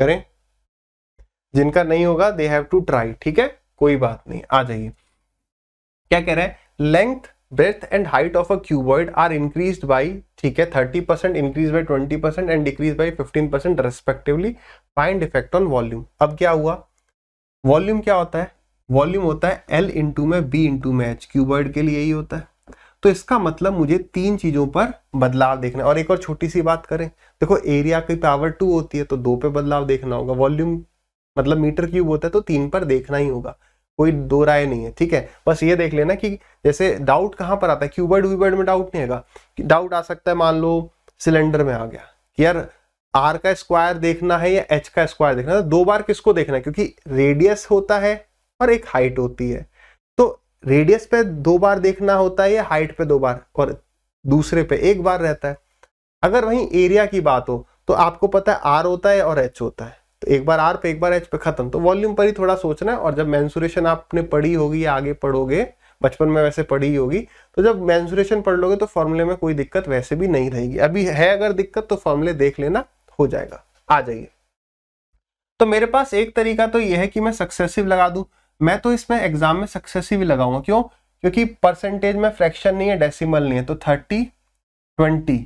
करें जिनका नहीं होगा दे हैव टू ट्राई ठीक है कोई बात नहीं आ जाइए क्या कह रहे हैं length breadth and height of a cuboid are increase by ठीक है thirty percent increase by twenty percent and decrease by fifteen percent respectively find effect on volume अब क्या हुआ वॉल्यूम क्या होता है वॉल्यूम होता है एल इंटू में बी इंटू में एच क्यूबॉइड के लिए यही होता है तो इसका मतलब मुझे तीन चीज़ों पर बदलाव देखना और एक और छोटी सी बात करें देखो एरिया की पावर टू होती है तो दो पे बदलाव देखना होगा वॉल्यूम मतलब मीटर क्यूब होता है तो तीन पर देखना ही होगा कोई दो राय नहीं है ठीक है बस ये देख लेना कि जैसे डाउट कहां पर आता है क्यूबर्ड व्यूबर्ड में डाउट नहीं आएगा डाउट आ सकता है मान लो सिलेंडर में आ गया कि यार आर का स्क्वायर देखना है या एच का स्क्वायर देखना है तो दो बार किसको देखना है क्योंकि रेडियस होता है और एक हाइट होती है तो रेडियस पे दो बार देखना होता है या हाइट पे दो बार और दूसरे पे एक बार रहता है अगर वहीं एरिया की बात हो तो आपको पता है आर होता है और एच होता है तो एक बार आर पे एक बार एच पे खत्म तो वॉल्यूम पर ही थोड़ा सोचना है और जब मैंसुरेशन आपने पढ़ी होगी या आगे पढ़ोगे बचपन में वैसे पढ़ी होगी तो जब मैंसुरेशन पढ़ लोगे तो फॉर्मूले में कोई दिक्कत वैसे भी नहीं रहेगी अभी है अगर दिक्कत तो फॉर्मूले देख लेना हो जाएगा आ जाइए तो मेरे पास एक तरीका तो यह है कि मैं सक्सेसिव लगा दूं मैं तो इसमें एग्जाम में सक्सेसिव ही लगाऊंगा क्यों क्योंकि परसेंटेज में फ्रैक्शन नहीं है डेसिमल नहीं है तो थर्टी ट्वेंटी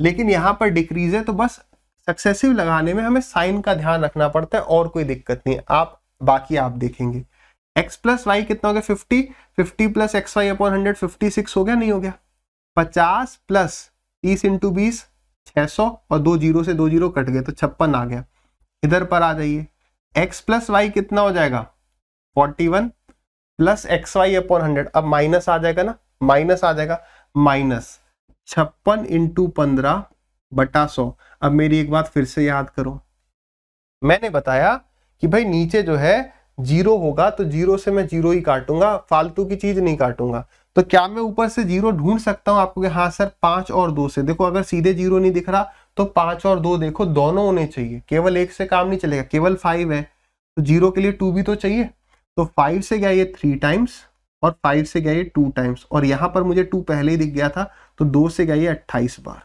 लेकिन यहाँ पर डिक्रीज है तो बस सक्सेसिव लगाने में हमें साइन का ध्यान रखना पड़ता है और कोई दिक्कत नहीं है आप बाकी आप देखेंगे एक्स प्लस वाई कितना हो गया fifty fifty plus x y upon hundred fifty six हो गया नहीं हो गया पचास प्लस तीस इंटू बीस छः सौ और दो जीरो से दो जीरो कट गए तो छप्पन आ गया इधर पर आ जाइए एक्स प्लस वाई कितना हो जाएगा forty one plus x y upon hundred अब माइनस आ जाएगा ना माइनस आ जाएगा माइनस छप्पन इंटू पंद्रह बटा सौ अब मेरी एक बात फिर से याद करो मैंने बताया कि भाई नीचे जो है जीरो होगा तो जीरो से मैं जीरो ही काटूंगा फालतू की चीज नहीं काटूंगा तो क्या मैं ऊपर से जीरो ढूंढ सकता हूं आपको हाँ सर पांच और दो से देखो अगर सीधे जीरो नहीं दिख रहा तो पांच और दो देखो दोनों होने चाहिए केवल एक से काम नहीं चलेगा केवल फाइव है तो जीरो के लिए टू भी तो चाहिए तो फाइव से गया ये थ्री टाइम्स और फाइव से गया ये टू टाइम्स और यहां पर मुझे टू पहले ही दिख गया था तो दो से गया ये अट्ठाईस बार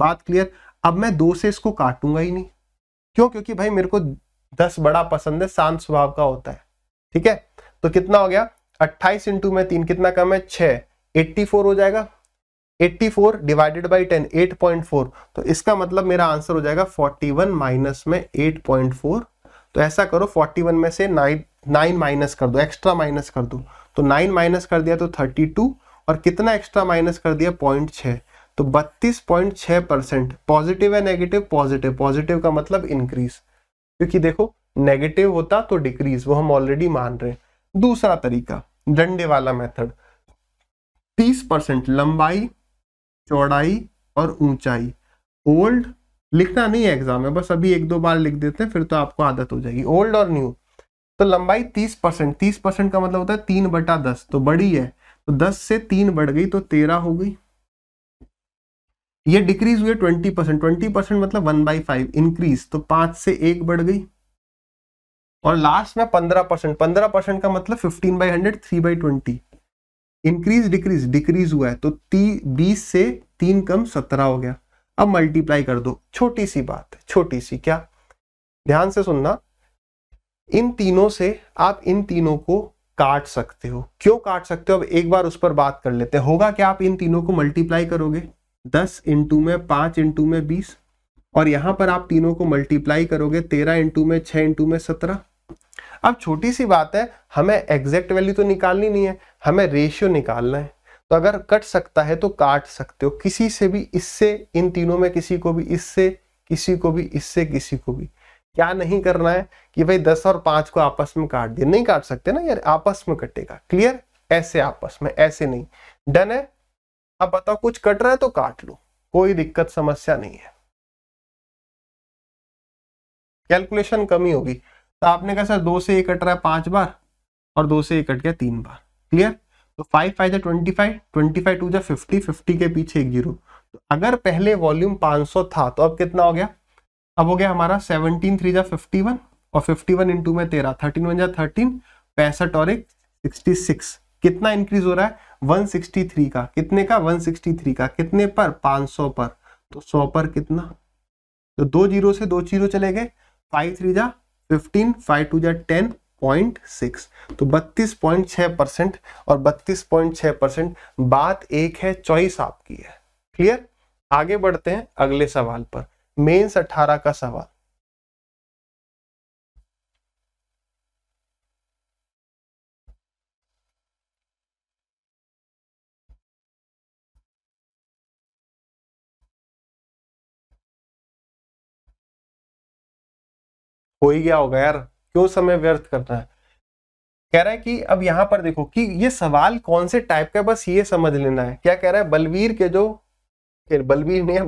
बात क्लियर अब मैं दो से इसको काटूंगा ही नहीं क्यों क्योंकि भाई मेरे को दस बड़ा पसंद है शांत स्वभाव का होता है ठीक है तो कितना हो गया अट्ठाईस इंटू में तीन कितना कम है छः एट्टी फोर हो जाएगा 84 डिवाइडेड बाई 10 8.4 तो इसका मतलब मेरा आंसर हो जाएगा 41 माइनस में 8.4 तो ऐसा करो 41 में से नाइन नाइन माइनस कर दो एक्स्ट्रा माइनस कर दो तो नाइन माइनस कर दिया तो 32 और कितना एक्स्ट्रा माइनस कर दिया पॉइंट छः तो बत्तीस पॉइंट छः परसेंट पॉजिटिव है नेगेटिव पॉजिटिव पॉजिटिव का मतलब इंक्रीज क्योंकि देखो नेगेटिव होता तो डिक्रीज वो हम ऑलरेडी मान रहे हैं दूसरा तरीका डंडे वाला मेथड तीस परसेंट लंबाई चौड़ाई और ऊंचाई ओल्ड लिखना नहीं है एग्जाम में बस अभी एक दो बार लिख देते हैं फिर तो आपको आदत हो जाएगी ओल्ड और न्यू तो लंबाई तीस परसेंट तीस परसेंट का मतलब होता है तीन बटा दस तो बड़ी है तो दस से तीन बढ़ गई तो तेरह हो गई ये डिक्रीज हुई ट्वेंटी परसेंट ट्वेंटी परसेंट मतलब वन बाई फाइव इंक्रीज तो पांच से एक बढ़ गई और लास्ट में पंद्रह परसेंट पंद्रह परसेंट का मतलब fifteen by hundred three by twenty increase decrease decrease हुआ है तो बीस से तीन कम सत्रह हो गया अब मल्टीप्लाई कर दो छोटी सी बात छोटी सी क्या ध्यान से सुनना इन तीनों से आप इन तीनों को काट सकते हो क्यों काट सकते हो अब एक बार उस पर बात कर लेते हैं होगा क्या आप इन तीनों को मल्टीप्लाई करोगे दस इंटू में पांच इंटू में बीस और यहां पर आप तीनों को मल्टीप्लाई करोगे तेरह इंटू में छह इंटू में सत्रह अब छोटी सी बात है हमें एग्जैक्ट वैल्यू तो निकालनी नहीं है हमें रेशियो निकालना है तो अगर कट सकता है तो काट सकते हो किसी से भी इससे इन तीनों में किसी को भी इससे किसी को भी इससे किसी को भी क्या नहीं करना है कि भाई दस और पांच को आपस में काट दिया नहीं काट सकते ना यार आपस में कटेगा क्लियर ऐसे आपस में ऐसे नहीं डन है अब बताओ कुछ कट रहा है तो काट लो कोई दिक्कत समस्या नहीं है कैलकुलेशन कमी होगी तो आपने कहा सर दो से एक कट रहा है पांच बार और दो से एक कट गया तीन बार क्लियर तो five five twenty five twenty five two जो फिफ्टी फिफ्टी के पीछे एक जीरो तो अगर पहले वॉल्यूम 500 था तो अब कितना हो गया अब हो गया हमारा सेवनटीन थ्री जा फिफ्टी वन और फिफ्टी वन इंटू में तेरह थर्टीन वन जा थर्टीन पैंसठ और एक सिक्सटी सिक्स कितना इंक्रीज हो रहा है 163 का कितने का 163 का कितने पर 500 पर तो 100 पर कितना तो दो जीरो से दो जीरो चले गए फाइव थ्री जा फिफ्टीन फाइव टू जा टेन पॉइंट सिक्स तो बत्तीस पॉइंट छह परसेंट और बत्तीस पॉइंट छह परसेंट बात एक है चॉइस आपकी है क्लियर आगे बढ़ते हैं अगले सवाल पर मेंस 18 का सवाल हो ही गया होगा यार क्यों समय व्यर्थ करना है कह रहा है कि अब यहां पर देखो कि ये सवाल कौन से टाइप का बस ये समझ लेना है क्या कह रहा है बलवीर के जो बलवीर ने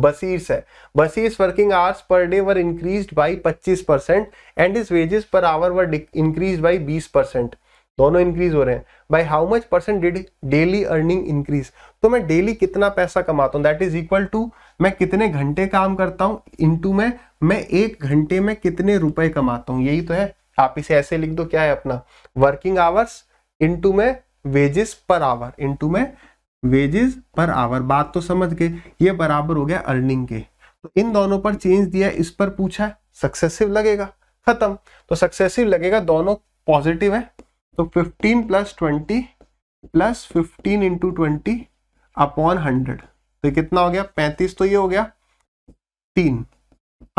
बसीर से Basir working hours per day were increase by 25 percent and his wages per hour were increase by 20 percent दोनों इंक्रीज हो रहे हैं by how much percent did daily earning increase तो मैं डेली कितना पैसा कमाता हूँ दैट इज इक्वल टू मैं कितने घंटे काम करता हूं इंटू में मैं एक घंटे में कितने रुपए कमाता हूं यही तो है आप इसे ऐसे लिख दो क्या है अपना वर्किंग आवर्स इंटू में वेजेस पर आवर इंटू में वेजेस पर आवर बात तो समझ के ये बराबर हो गया अर्निंग के तो इन दोनों पर चेंज दिया इस पर पूछा सक्सेसिव लगेगा खत्म तो सक्सेसिव लगेगा दोनों पॉजिटिव है तो fifteen plus twenty plus fifteen into twenty upon hundred तो कितना हो गया पैंतीस तो ये हो गया तीन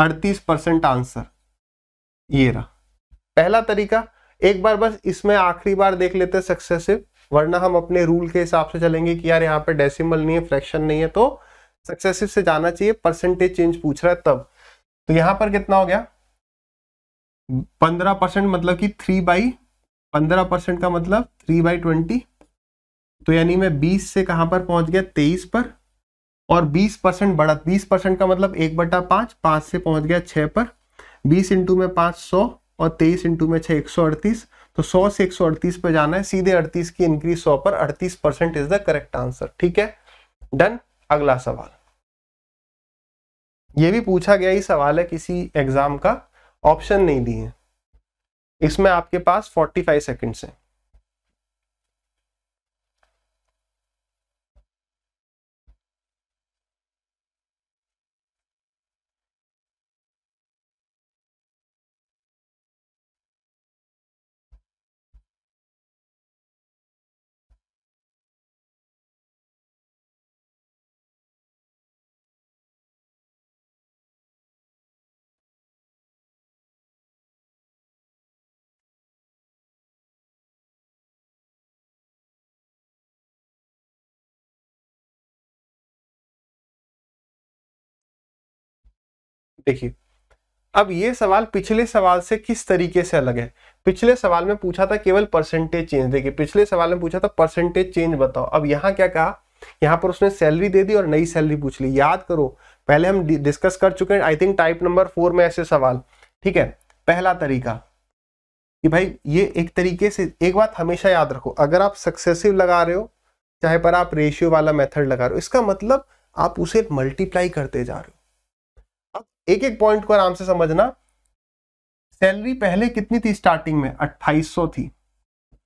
अड़तीस परसेंट आंसर ये रहा पहला तरीका एक बार बस इसमें आखिरी बार देख लेते हैं सक्सेसिव वरना हम अपने रूल के हिसाब से चलेंगे कि यार यहाँ पे डेसिमल नहीं है फ्रैक्शन नहीं है तो सक्सेसिव से जाना चाहिए परसेंटेज चेंज पूछ रहा है तब तो यहां पर कितना हो गया पंद्रह परसेंट मतलब कि थ्री बाई पंद्रह परसेंट का मतलब थ्री बाई ट्वेंटी तो यानी मैं बीस से कहां पर पहुंच गया तेईस पर और 20 परसेंट बढ़त 20 परसेंट का मतलब एक बटा पांच पांच से पहुंच गया छह पर 20 इंटू में पांच सौ और 23 इंटू में छह एक सौ अड़तीस तो 100 से अड़तीस पर जाना है सीधे 38 की इंक्रीज 100 पर 38 percent is the correct answer ठीक है डन अगला सवाल ये भी पूछा गया ही सवाल है किसी एग्जाम का ऑप्शन नहीं दिए इसमें आपके पास 45 सेकेंड्स हैं देखिए अब ये सवाल पिछले सवाल से किस तरीके से अलग है पिछले सवाल में पूछा था केवल परसेंटेज चेंज देखिए पिछले सवाल में पूछा था परसेंटेज चेंज बताओ अब यहाँ क्या कहा यहाँ पर उसने सैलरी दे दी और नई सैलरी पूछ ली याद करो पहले हम डिस्कस कर चुके हैं I think type number four में ऐसे सवाल ठीक है पहला तरीका कि भाई ये एक तरीके से एक बात हमेशा याद रखो अगर आप सक्सेसिव लगा रहे हो चाहे पर आप रेशियो वाला मेथड लगा रहे हो इसका मतलब आप उसे मल्टीप्लाई करते जा रहे हो एक एक पॉइंट को आराम से समझना सैलरी पहले कितनी थी स्टार्टिंग में 2800 थी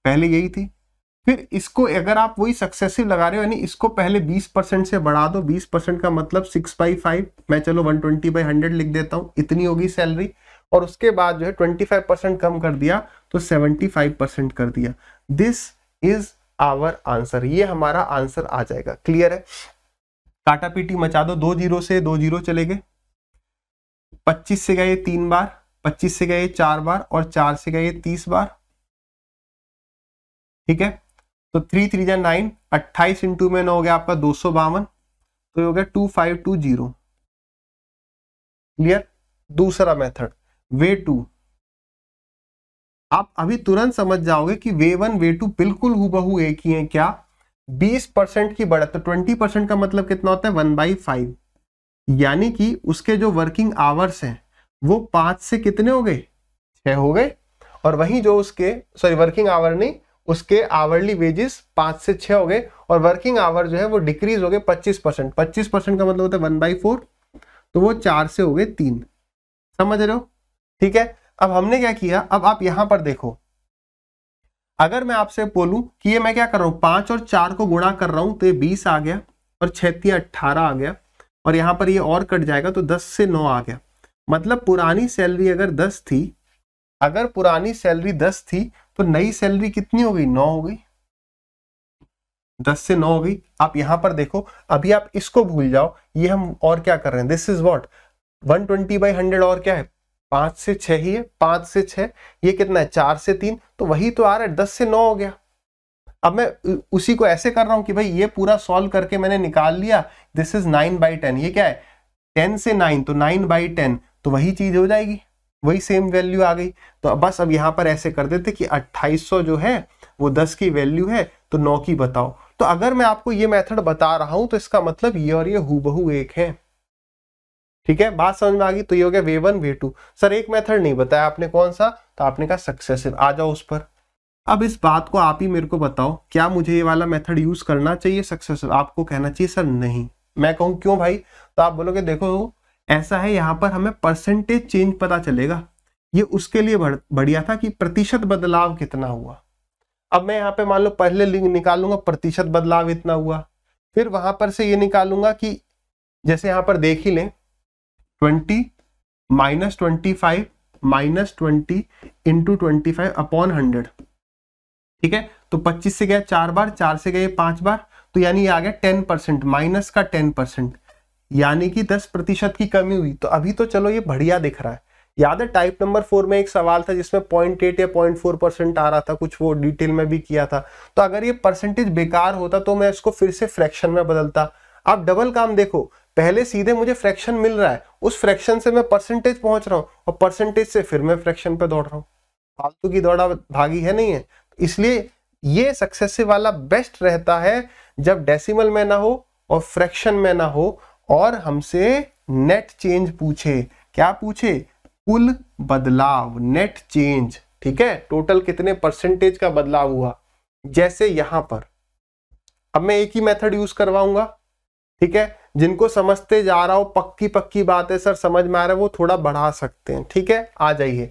पहले यही थी फिर इसको अगर आप वही सक्सेसिव लगा रहे हो यानी इसको पहले 20 परसेंट से बढ़ा दो 20 परसेंट का मतलब 6 बाई फाइव मैं चलो 120 ट्वेंटी बाई हंड्रेड लिख देता हूँ इतनी होगी सैलरी और उसके बाद जो है 25 परसेंट कम कर दिया तो 75 परसेंट कर दिया दिस इज आवर आंसर ये हमारा आंसर आ जाएगा क्लियर है टाटा पीटी मचा दो दो जीरो से दो जीरो चले गए 25 से गए तीन बार 25 से गए चार बार और चार से गए तीस बार ठीक है तो थ्री थ्री जै नाइन अट्ठाईस इंटू में नौ हो गया आपका दो सौ बावन तो हो गया two five two zero clear दूसरा मेथड वे टू आप अभी तुरंत समझ जाओगे कि वे वन वे टू बिल्कुल हुबहू एक ही है क्या बीस परसेंट की बढ़त तो ट्वेंटी परसेंट का मतलब कितना होता है वन बाई फाइव यानी कि उसके जो वर्किंग आवर्स हैं वो पांच से कितने हो गए छह हो गए और वहीं जो उसके सॉरी वर्किंग आवर नहीं उसके आवरली वेजेस पांच से छह हो गए और वर्किंग आवर जो है वो डिक्रीज हो गए पच्चीस परसेंट पच्चीस परसेंट का मतलब होता है वन बाई फोर तो वो चार से हो गए तीन समझ रहे हो ठीक है अब हमने क्या किया अब आप यहां पर देखो अगर मैं आपसे बोलूं कि ये मैं क्या कर रहा हूं पांच और चार को गुणा कर रहा हूं तो ये बीस आ गया और छैती अट्ठारह आ गया और यहाँ पर ये और कट जाएगा तो दस से नौ आ गया मतलब पुरानी सैलरी अगर दस थी अगर पुरानी सैलरी दस थी तो नई सैलरी कितनी हो गई नौ हो गई दस से नौ हो गई आप यहां पर देखो अभी आप इसको भूल जाओ ये हम और क्या कर रहे हैं this is what one twenty by hundred और क्या है पांच से छ ही है पांच से छ ये कितना है चार से तीन तो वही तो आ रहा है दस से नौ हो गया अब मैं उसी को ऐसे कर रहा हूं कि भाई ये पूरा सॉल्व करके मैंने निकाल लिया this is nine by ten ये क्या है टेन से नाइन तो नाइन बाई टेन तो वही चीज हो जाएगी वही सेम वैल्यू आ गई तो अब बस अब यहां पर ऐसे कर देते कि सौ जो है वो दस की वैल्यू है तो नौ की बताओ तो अगर मैं आपको ये मेथड बता रहा हूं तो इसका मतलब ये और ये हु एक है ठीक है बात समझ में आ गई तो ये हो गया way one way two sir एक मेथड नहीं बताया आपने कौन सा तो आपने कहा सक्सेसिव आ जाओ उस पर अब इस बात को आप ही मेरे को बताओ क्या मुझे ये वाला मेथड यूज करना चाहिए सक्सेस आपको कहना चाहिए सर नहीं मैं कहूँ क्यों भाई तो आप बोलोगे देखो ऐसा है यहाँ पर हमें परसेंटेज चेंज पता चलेगा ये उसके लिए बढ़िया था कि प्रतिशत बदलाव कितना हुआ अब मैं यहाँ पे मान लो पहले लिंक निकालूंगा प्रतिशत बदलाव इतना हुआ फिर वहां पर से ये निकालूंगा कि जैसे यहाँ पर देख ही लें twenty minus twenty five minus twenty into twenty five upon hundred ठीक है तो 25 से गया चार बार चार से गए पांच बार तो यानी आ गया टेन परसेंट माइनस का टेन परसेंट यानी कि दस प्रतिशत की कमी हुई तो अभी तो चलो ये बढ़िया दिख रहा है याद है टाइप नंबर फोर में एक सवाल था जिसमें पॉइंट एट या पॉइंट फोर परसेंट आ रहा था कुछ वो डिटेल में भी किया था तो अगर ये परसेंटेज बेकार होता तो मैं इसको फिर से फ्रैक्शन में बदलता आप डबल काम देखो पहले सीधे मुझे फ्रैक्शन मिल रहा है उस फ्रैक्शन से मैं परसेंटेज पहुंच रहा हूँ और परसेंटेज से फिर मैं फ्रैक्शन पे दौड़ रहा हूँ फालतू की दौड़ा भागी है नहीं है इसलिए ये सक्सेसिव वाला बेस्ट रहता है जब डेसिमल में ना हो और फ्रैक्शन में ना हो और हमसे नेट चेंज पूछे क्या पूछे कुल बदलाव नेट चेंज ठीक है टोटल कितने परसेंटेज का बदलाव हुआ जैसे यहां पर अब मैं एक ही मेथड यूज करवाऊंगा ठीक है जिनको समझते जा रहा हो पक्की पक्की बात है सर समझ में आ रहा है वो थोड़ा बढ़ा सकते हैं ठीक है आ जाइए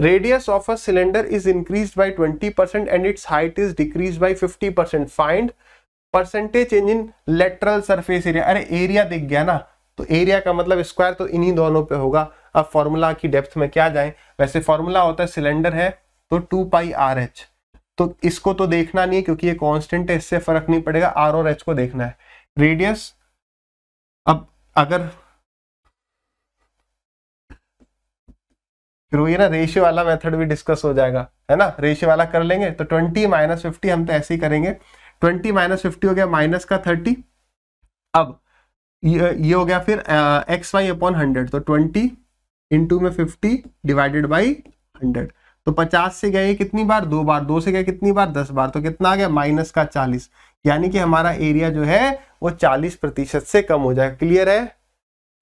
radius of a cylinder is increased by 20% and its height is decreased by 50% find percentage change in lateral surface area अरे एरिया दिख गया ना तो एरिया का मतलब स्क्वायर तो इन्हीं दोनों पे होगा अब फॉर्मूला की डेप्थ में क्या जाए वैसे फॉर्मूला होता है सिलेंडर है तो टू पाई आर एच तो इसको तो देखना नहीं है क्योंकि ये कांस्टेंट है इससे फर्क नहीं पड़ेगा आर और एच को देखना है रेडियस अब अगर फिर वही ना रेशियो वाला मेथड भी डिस्कस हो जाएगा है ना रेशियो वाला कर लेंगे तो ट्वेंटी माइनस फिफ्टी हम तो ऐसे ही करेंगे ट्वेंटी माइनस फिफ्टी हो गया माइनस का थर्टी अब ये, ये हो गया फिर एक्स वाई अपॉन हंड्रेड तो ट्वेंटी इंटू में फिफ्टी डिवाइडेड बाई हंड्रेड तो पचास से गए कितनी बार दो बार दो से गए कितनी बार दस बार तो कितना आ गया माइनस का चालीस यानी कि हमारा एरिया जो है वो चालीस प्रतिशत से कम हो जाएगा क्लियर है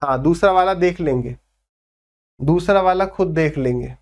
हाँ दूसरा वाला देख लेंगे दूसरा वाला खुद देख लेंगे